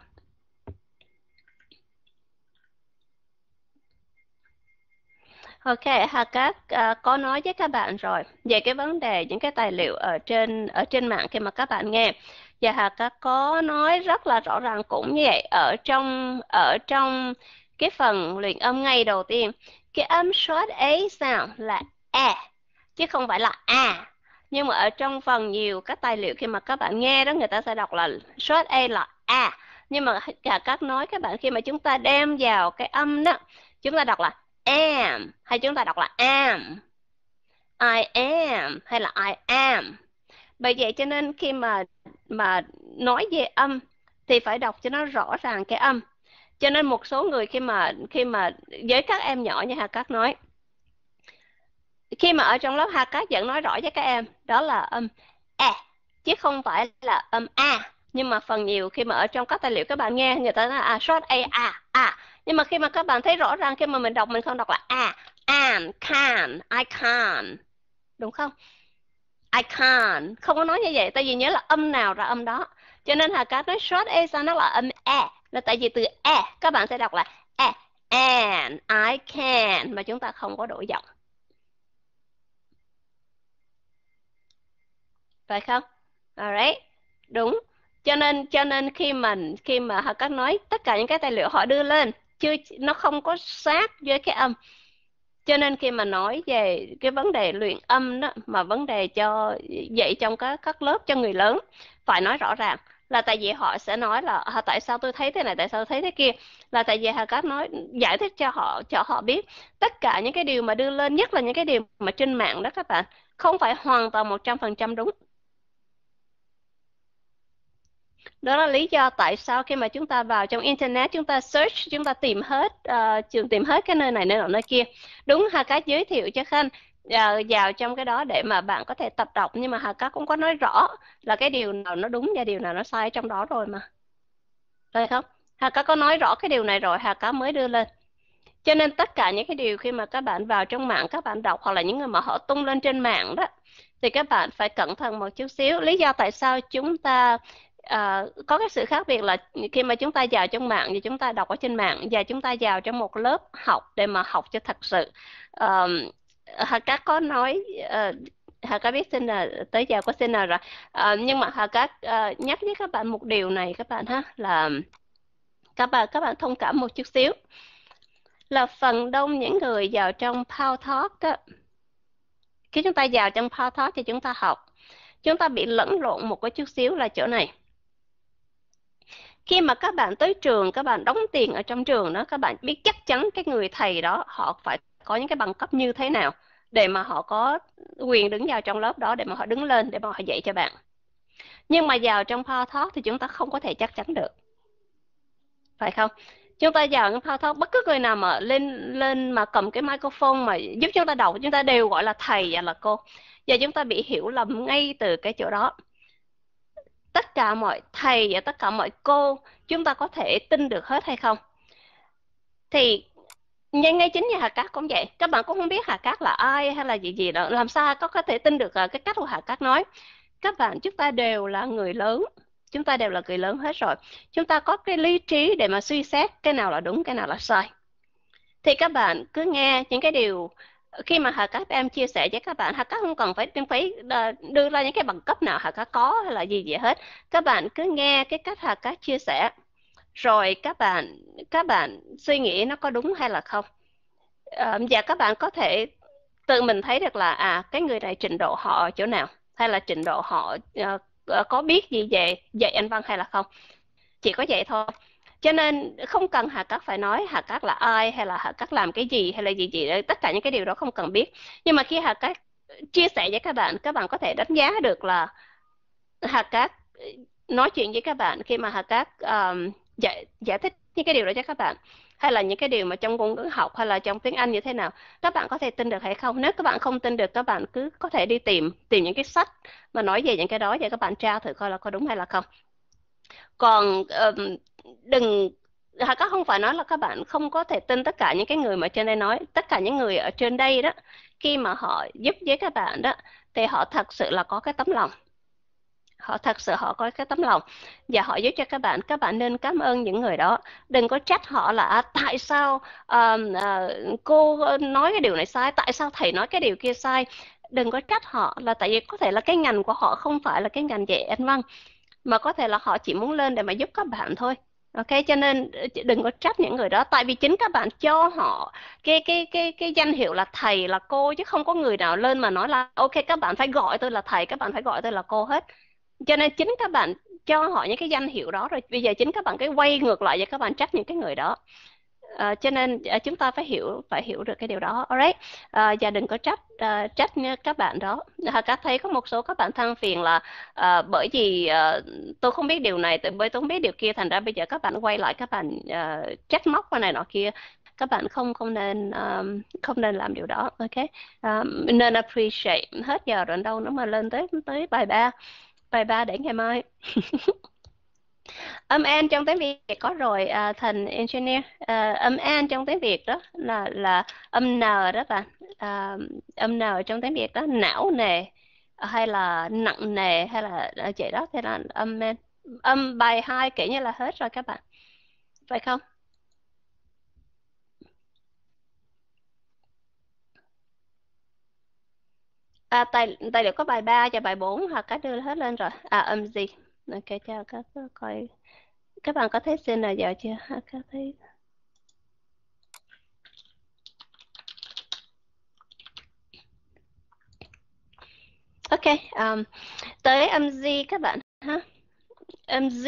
Ok, Hà Cát uh, có nói với các bạn rồi về cái vấn đề những cái tài liệu ở trên ở trên mạng khi mà các bạn nghe và Hà Cát có nói rất là rõ ràng cũng như vậy ở trong ở trong cái phần luyện âm ngay đầu tiên cái âm short ấy sao là e chứ không phải là a nhưng mà ở trong phần nhiều các tài liệu khi mà các bạn nghe đó người ta sẽ đọc là short a là a nhưng mà cả các nói các bạn khi mà chúng ta đem vào cái âm đó chúng ta đọc là am hay chúng ta đọc là am I am hay là I am bởi vậy cho nên khi mà mà nói về âm thì phải đọc cho nó rõ ràng cái âm cho nên một số người khi mà khi mà với các em nhỏ như Hà Cát nói khi mà ở trong lớp Hà Cát vẫn nói rõ với các em đó là âm e chứ không phải là âm a nhưng mà phần nhiều khi mà ở trong các tài liệu các bạn nghe người ta nói à short a a a nhưng mà khi mà các bạn thấy rõ ràng khi mà mình đọc mình không đọc là à am can I can đúng không I can không có nói như vậy tại vì nhớ là âm nào ra âm đó cho nên hà cát nói short a sao nó là âm e là tại vì từ e các bạn sẽ đọc là e and I can mà chúng ta không có đổi giọng phải không alright đúng cho nên cho nên khi mình khi mà họ các nói tất cả những cái tài liệu họ đưa lên chưa nó không có sát với cái âm cho nên khi mà nói về cái vấn đề luyện âm đó mà vấn đề cho dạy trong các các lớp cho người lớn phải nói rõ ràng là tại vì họ sẽ nói là à, tại sao tôi thấy thế này tại sao tôi thấy thế kia là tại vì họ cát nói giải thích cho họ cho họ biết tất cả những cái điều mà đưa lên nhất là những cái điều mà trên mạng đó các bạn không phải hoàn toàn một trăm phần trăm đúng đó là lý do tại sao khi mà chúng ta vào trong internet chúng ta search chúng ta tìm hết uh, trường tìm hết cái nơi này nơi nọ nơi kia đúng hà cá giới thiệu cho khanh ờ, vào trong cái đó để mà bạn có thể tập đọc nhưng mà hà cá cũng có nói rõ là cái điều nào nó đúng và điều nào nó sai trong đó rồi mà phải không hà cá có nói rõ cái điều này rồi hà cá mới đưa lên cho nên tất cả những cái điều khi mà các bạn vào trong mạng các bạn đọc hoặc là những người mà họ tung lên trên mạng đó thì các bạn phải cẩn thận một chút xíu lý do tại sao chúng ta à, có cái sự khác biệt là khi mà chúng ta vào trong mạng thì chúng ta đọc ở trên mạng và chúng ta vào trong một lớp học để mà học cho thật sự à, hà các có nói ờ, Hà các biết xin là tới giờ có xin là rồi à, nhưng mà Hà các à, nhắc với các bạn một điều này các bạn ha là các bạn các bạn thông cảm một chút xíu là phần đông những người vào trong Power Talk á, khi chúng ta vào trong Power Talk thì chúng ta học chúng ta bị lẫn lộn một cái chút xíu là chỗ này khi mà các bạn tới trường các bạn đóng tiền ở trong trường đó các bạn biết chắc chắn cái người thầy đó họ phải có những cái bằng cấp như thế nào để mà họ có quyền đứng vào trong lớp đó để mà họ đứng lên để mà họ dạy cho bạn nhưng mà vào trong PowerTalk thì chúng ta không có thể chắc chắn được phải không chúng ta vào trong PowerTalk bất cứ người nào mà lên lên mà cầm cái microphone mà giúp chúng ta đọc chúng ta đều gọi là thầy và là cô và chúng ta bị hiểu lầm ngay từ cái chỗ đó tất cả mọi thầy và tất cả mọi cô chúng ta có thể tin được hết hay không thì ngay ngay chính nhà Hà Cát cũng vậy các bạn cũng không biết Hà Cát là ai hay là gì gì đó làm sao có có thể tin được à, cái cách của Hà Cát nói các bạn chúng ta đều là người lớn chúng ta đều là người lớn hết rồi chúng ta có cái lý trí để mà suy xét cái nào là đúng cái nào là sai thì các bạn cứ nghe những cái điều khi mà hạ các em chia sẻ với các bạn hạ các không cần phải phải ờ, đưa ra những cái bằng cấp nào hạ các có hay là gì gì hết các bạn cứ nghe cái cách hạ các chia sẻ rồi các bạn các bạn suy nghĩ nó có đúng hay là không ờ, và các bạn có thể tự mình thấy được là à cái người này trình độ họ ở chỗ nào hay là trình độ họ uh, có biết gì về dạy anh văn hay là không chỉ có vậy thôi cho nên không cần hà cát phải nói hà cát là ai hay là hà cát làm cái gì hay là gì gì đấy tất cả những cái điều đó không cần biết nhưng mà khi hà cát chia sẻ với các bạn các bạn có thể đánh giá được là hà cát ờ, nói chuyện với các bạn khi mà hà cát um, ờ, giải, giải thích những cái điều đó cho các bạn hay là những cái điều mà trong ngôn ngữ học hay là trong tiếng Anh như thế nào các bạn có thể tin được hay không nếu các bạn không tin được các bạn cứ có thể đi tìm tìm những cái sách mà nói về những cái đó để các bạn tra thử coi là có đúng hay là không còn um, đừng các không phải nói là các bạn không có thể tin tất cả những cái người mà trên đây nói tất cả những người ở trên đây đó khi mà họ giúp với các bạn đó thì họ thật sự là có cái tấm lòng họ thật sự họ có cái tấm lòng và họ giúp cho các bạn các bạn nên cảm ơn những người đó đừng có trách họ là à, tại sao um, uh, cô nói cái điều này sai tại sao thầy nói cái điều kia sai đừng có trách họ là tại vì có thể là cái ngành của họ không phải là cái ngành dạy anh văn mà có thể là họ chỉ muốn lên để mà giúp các bạn thôi ok cho nên ờ, đừng có trách những người đó tại vì chính các bạn cho họ cái cái cái cái danh hiệu là thầy là cô chứ không có người nào lên mà nói là ok các bạn phải gọi tôi là thầy các bạn phải gọi tôi là cô hết cho nên chính các bạn cho họ những cái danh hiệu đó rồi bây giờ chính các bạn cái quay ngược lại và các bạn trách những cái người đó uh, cho nên uh, chúng ta phải hiểu phải hiểu được cái điều đó alright uh, ờ, và đừng có trách uh, trách các bạn đó uh, các thấy có một số các bạn thăng phiền là uh, bởi vì uh, tôi không biết điều này bởi tôi không biết điều kia thành ra bây giờ các bạn quay lại các bạn uh, trách móc cái này nọ kia các bạn không không nên um, không nên làm điều đó ok um, nên appreciate hết giờ rồi đâu nữa mà lên tới tới bài ba bài ba để ngày mai âm an trong tiếng việt có rồi à, thành engineer à, âm an trong tiếng việt đó là là âm n đó bạn à, âm n trong tiếng việt đó não nề hay là nặng nề hay là à, vậy đó thế là âm an âm bài hai kiểu như là hết rồi các bạn phải không À, tài, tài liệu có bài 3 và bài 4 hoặc cái đưa hết lên rồi. À, âm gì? OK chào các coi các bạn có thấy xin là giờ chưa các thấy ok um, tới âm gì các bạn ha âm z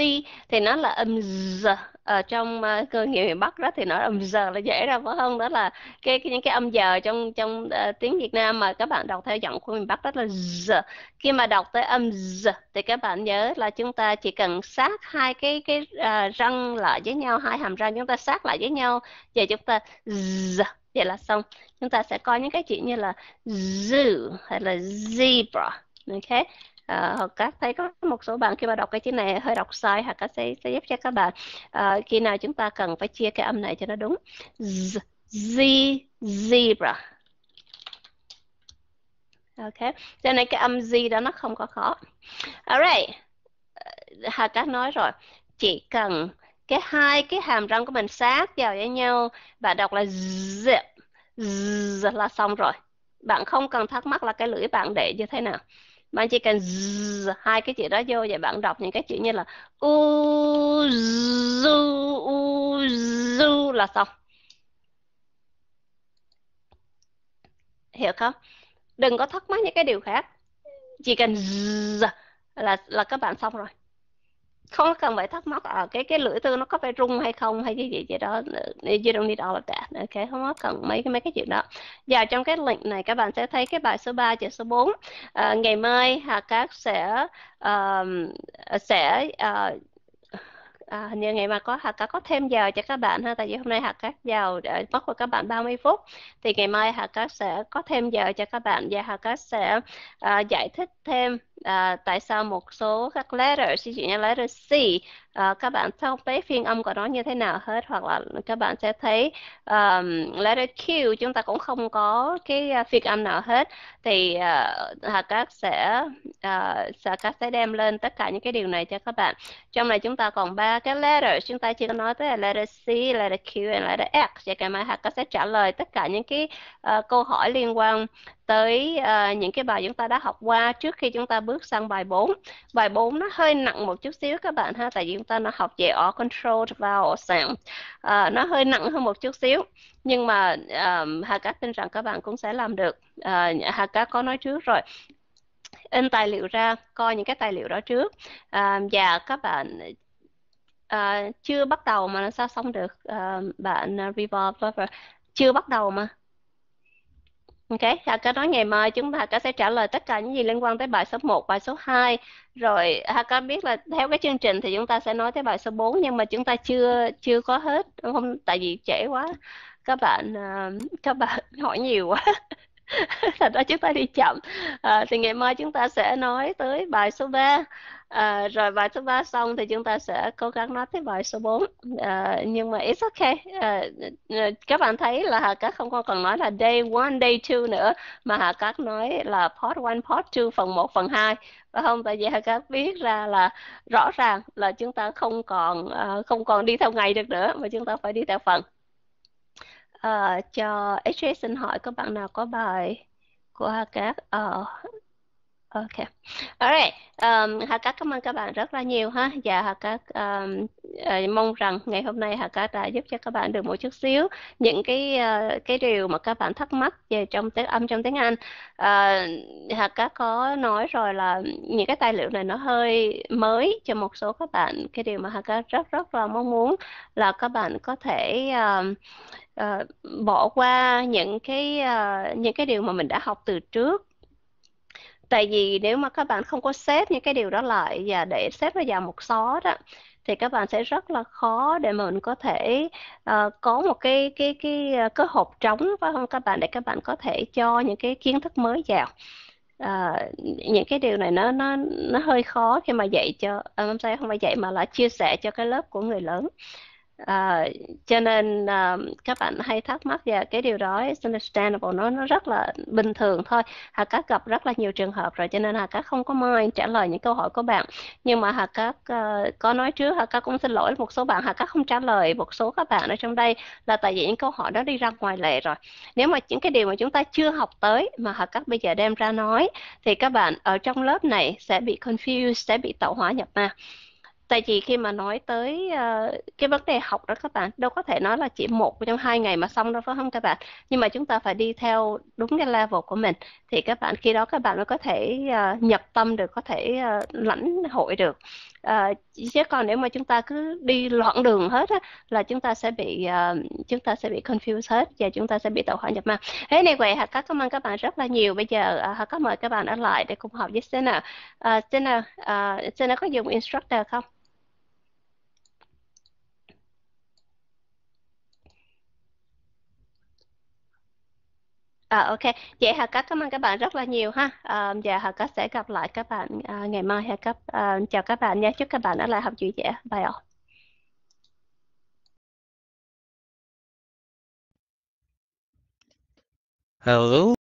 thì nó là âm z ở ờ, trong ờ, cơ nghiệp miền Bắc đó thì nó âm giờ là dễ ra phải không đó là cái, những cái âm giờ trong trong uh, tiếng Việt Nam mà các bạn đọc theo giọng của miền Bắc đó là z khi mà đọc tới âm z thì các bạn nhớ là chúng ta chỉ cần sát hai cái cái uh, răng lại với nhau hai hàm răng chúng ta sát lại với nhau và chúng ta z vậy là xong chúng ta sẽ coi những cái chữ như là zoo hay là zebra ok à, các thấy có một số bạn khi mà đọc cái chữ này hơi đọc sai hoặc các sẽ sẽ giúp cho các bạn à, khi nào chúng ta cần phải chia cái âm này cho nó đúng z, zebra ok cho nên cái âm z đó nó không có khó alright ờ, Hà các nói rồi chỉ cần cái hai cái hàm răng của mình sát vào với nhau bạn đọc là z, z là xong rồi bạn không cần thắc mắc là cái lưỡi bạn để như thế nào bạn chỉ cần zzz, hai cái chữ đó vô và bạn đọc những cái chữ như là u zu u zu là xong hiểu không đừng có thắc mắc những cái điều khác chỉ cần zzz, là là các bạn xong rồi không cần phải thắc mắc ở ờ, cái cái lưỡi tư nó có phải rung hay không hay cái gì vậy đó ờ, you don't need all of that ok không có cần mấy cái mấy cái chuyện đó và trong cái link này các bạn sẽ thấy cái bài số 3 và số 4 à, ờ, ngày mai Hà Cát sẽ um, sẽ uh, à, hình như ngày mai có Hà Cát có thêm giờ cho các bạn ha tại vì hôm nay Hà Cát vào để mất của các bạn 30 phút thì ngày mai Hà Cát sẽ có thêm giờ cho các bạn và Hà Cát sẽ à, giải thích thêm à, tại sao một số các letter ví dụ như letter C à, các bạn không thấy phiên âm của nó như thế nào hết hoặc là các bạn sẽ thấy um, letter Q chúng ta cũng không có cái à, phiên âm nào hết thì uh, à, Hà Cát sẽ uh, Hà Cát sẽ đem lên tất cả những cái điều này cho các bạn trong này chúng ta còn ba cái letter chúng ta chưa nói tới là letter C letter Q và letter X vậy cả mà Hà Cát sẽ trả lời tất cả những cái uh, câu hỏi liên quan tới uh, những cái bài chúng ta đã học qua trước khi chúng ta bước sang bài 4. Bài 4 nó hơi nặng một chút xíu các bạn ha tại vì chúng ta nó học về all controlled vowel sound. Uh, nó hơi nặng hơn một chút xíu nhưng mà um, Hà Cát tin rằng các bạn cũng sẽ làm được. Uh, Hà Cát có nói trước rồi in tài liệu ra coi những cái tài liệu đó trước à, và các bạn à, chưa bắt đầu mà làm sao xong được à, bạn revolve chưa bắt đầu mà Ok, Hạ Cá nói ngày mai chúng ta Cá sẽ trả lời tất cả những gì liên quan tới bài số 1, bài số 2. Rồi Hạ Cá biết là theo cái chương trình thì chúng ta sẽ nói tới bài số 4 nhưng mà chúng ta chưa chưa có hết không tại vì trễ quá. Các bạn à, các bạn hỏi nhiều quá. Thành ra chúng ta đi chậm. À, thì ngày mai chúng ta sẽ nói tới bài số 3. À, rồi bài thứ ba xong thì chúng ta sẽ cố gắng nói tới bài số 4 à, ờ, nhưng mà it's okay à, các bạn thấy là Hà Cát không còn nói là day one day two nữa mà Hà Cát nói là part one part two phần 1 phần 2 và không tại vì Hà Cát biết ra là rõ ràng là chúng ta không còn không còn đi theo ngày được nữa mà chúng ta phải đi theo phần à, cho HS xin hỏi các bạn nào có bài của Hà Cát uh, Ok. Alright. Um, Hà Cát cảm ơn các bạn rất là nhiều ha. Và Hà Cát um, uh, mong rằng ngày hôm nay Hà Cát đã giúp cho các bạn được một chút xíu những cái uh, cái điều mà các bạn thắc mắc về trong tiếng âm trong tiếng Anh. Uh, Hà Cát có nói rồi là những cái tài liệu này nó hơi mới cho một số các bạn. Cái điều mà Hà Cát rất rất là mong muốn là các bạn có thể uh, uh, bỏ qua những cái uh, những cái điều mà mình đã học từ trước tại vì nếu mà các bạn không có xếp những cái điều đó lại và để xếp nó vào một xó đó thì các bạn sẽ rất là khó để mình có thể uh, có một cái cái cái ờ, cơ hộp trống phải không các bạn để các bạn có thể cho những cái kiến thức mới vào uh, những cái điều này nó nó nó hơi khó khi mà dạy cho uh, không không phải dạy mà là chia sẻ cho cái lớp của người lớn À, cho nên à, các bạn hay thắc mắc và cái điều đó understandable nó nó rất là bình thường thôi hà cát gặp rất là nhiều trường hợp rồi cho nên hà cát không có mind trả lời những câu hỏi của bạn nhưng mà hà cát à, có nói trước hà cát cũng xin lỗi một số bạn hà cát không trả lời một số các bạn ở trong đây là tại vì những câu hỏi đó đi ra ngoài lệ rồi nếu mà những cái điều mà chúng ta chưa học tới mà hà cát bây giờ đem ra nói thì các bạn ở trong lớp này sẽ bị confused sẽ bị tạo hóa nhập ma tại vì khi mà nói tới uh, cái vấn đề học đó các bạn đâu có thể nói là chỉ một trong hai ngày mà xong đâu phải không các bạn nhưng mà chúng ta phải đi theo đúng cái level của mình thì các bạn khi đó các bạn mới có thể uh, nhập tâm được có thể uh, lãnh hội được uh, chứ còn nếu mà chúng ta cứ đi loạn đường hết á, là chúng ta sẽ bị uh, chúng ta sẽ bị confused hết và chúng ta sẽ bị tẩu hỏa nhập ma thế này vậy hạt các cảm ơn các bạn rất là nhiều bây giờ uh, hạt có mời các bạn ở lại để cùng học với Sena uh, Sena uh, Sena có dùng instructor không À, ok, vậy Hà Cát cảm ơn các bạn rất là nhiều ha. À, và Hà Cát sẽ gặp lại các bạn à, ngày mai. Hà Cát à, chào các bạn nha. Chúc các bạn ở lại học vui vẻ. Bye all. Hello.